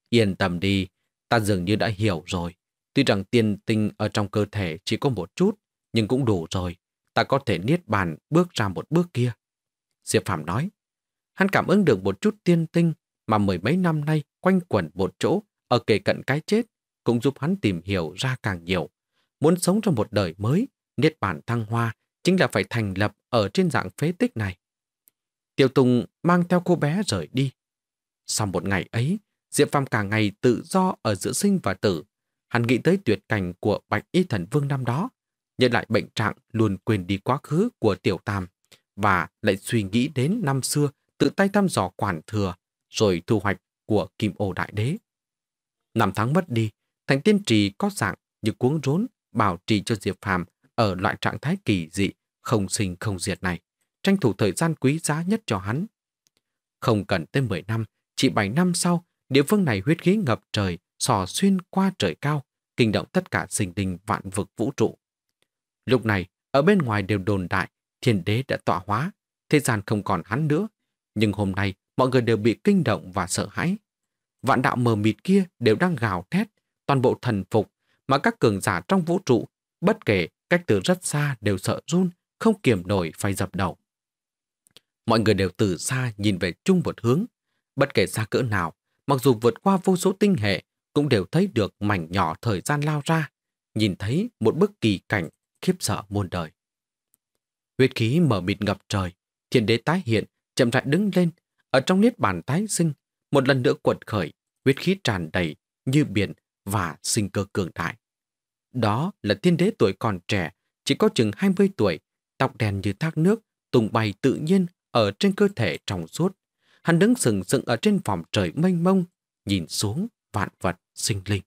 Yên tâm đi, ta dường như đã hiểu rồi. Tuy rằng tiên tinh ở trong cơ thể chỉ có một chút, nhưng cũng đủ rồi. Ta có thể niết bàn bước ra một bước kia. Diệp Phạm nói, hắn cảm ứng được một chút tiên tinh mà mười mấy năm nay quanh quẩn một chỗ ở kề cận cái chết cũng giúp hắn tìm hiểu ra càng nhiều. Muốn sống trong một đời mới, niết bàn thăng hoa chính là phải thành lập ở trên dạng phế tích này. Tiêu Tùng mang theo cô bé rời đi. Sau một ngày ấy, Diệp Phàm cả ngày tự do ở giữa sinh và tử, Hắn nghĩ tới tuyệt cảnh của bạch y thần vương năm đó, nhận lại bệnh trạng luôn quên đi quá khứ của tiểu tam và lại suy nghĩ đến năm xưa tự tay thăm dò quản thừa rồi thu hoạch của kim ô đại đế. Năm tháng mất đi, thành tiên trì có dạng như cuống rốn bảo trì cho Diệp Phàm ở loại trạng thái kỳ dị, không sinh không diệt này, tranh thủ thời gian quý giá nhất cho hắn. Không cần tới 10 năm, chỉ 7 năm sau, địa phương này huyết khí ngập trời sò xuyên qua trời cao, kinh động tất cả sinh linh vạn vực vũ trụ. Lúc này, ở bên ngoài đều đồn đại, thiên đế đã tọa hóa, thế gian không còn hắn nữa. Nhưng hôm nay, mọi người đều bị kinh động và sợ hãi. Vạn đạo mờ mịt kia đều đang gào thét, toàn bộ thần phục, mà các cường giả trong vũ trụ, bất kể cách từ rất xa đều sợ run, không kiềm nổi phải dập đầu. Mọi người đều từ xa nhìn về chung một hướng, bất kể xa cỡ nào, mặc dù vượt qua vô số tinh hệ, cũng đều thấy được mảnh nhỏ thời gian lao ra, nhìn thấy một bức kỳ cảnh khiếp sợ muôn đời. Huyết khí mở mịt ngập trời, thiên đế tái hiện, chậm rãi đứng lên, ở trong niết bàn tái sinh, một lần nữa quật khởi, huyết khí tràn đầy như biển và sinh cơ cường đại. Đó là thiên đế tuổi còn trẻ, chỉ có chừng 20 tuổi, tóc đen như thác nước, tung bay tự nhiên ở trên cơ thể trong suốt. Hắn đứng sừng sững ở trên vòng trời mênh mông, nhìn xuống vạn vật sinh linh.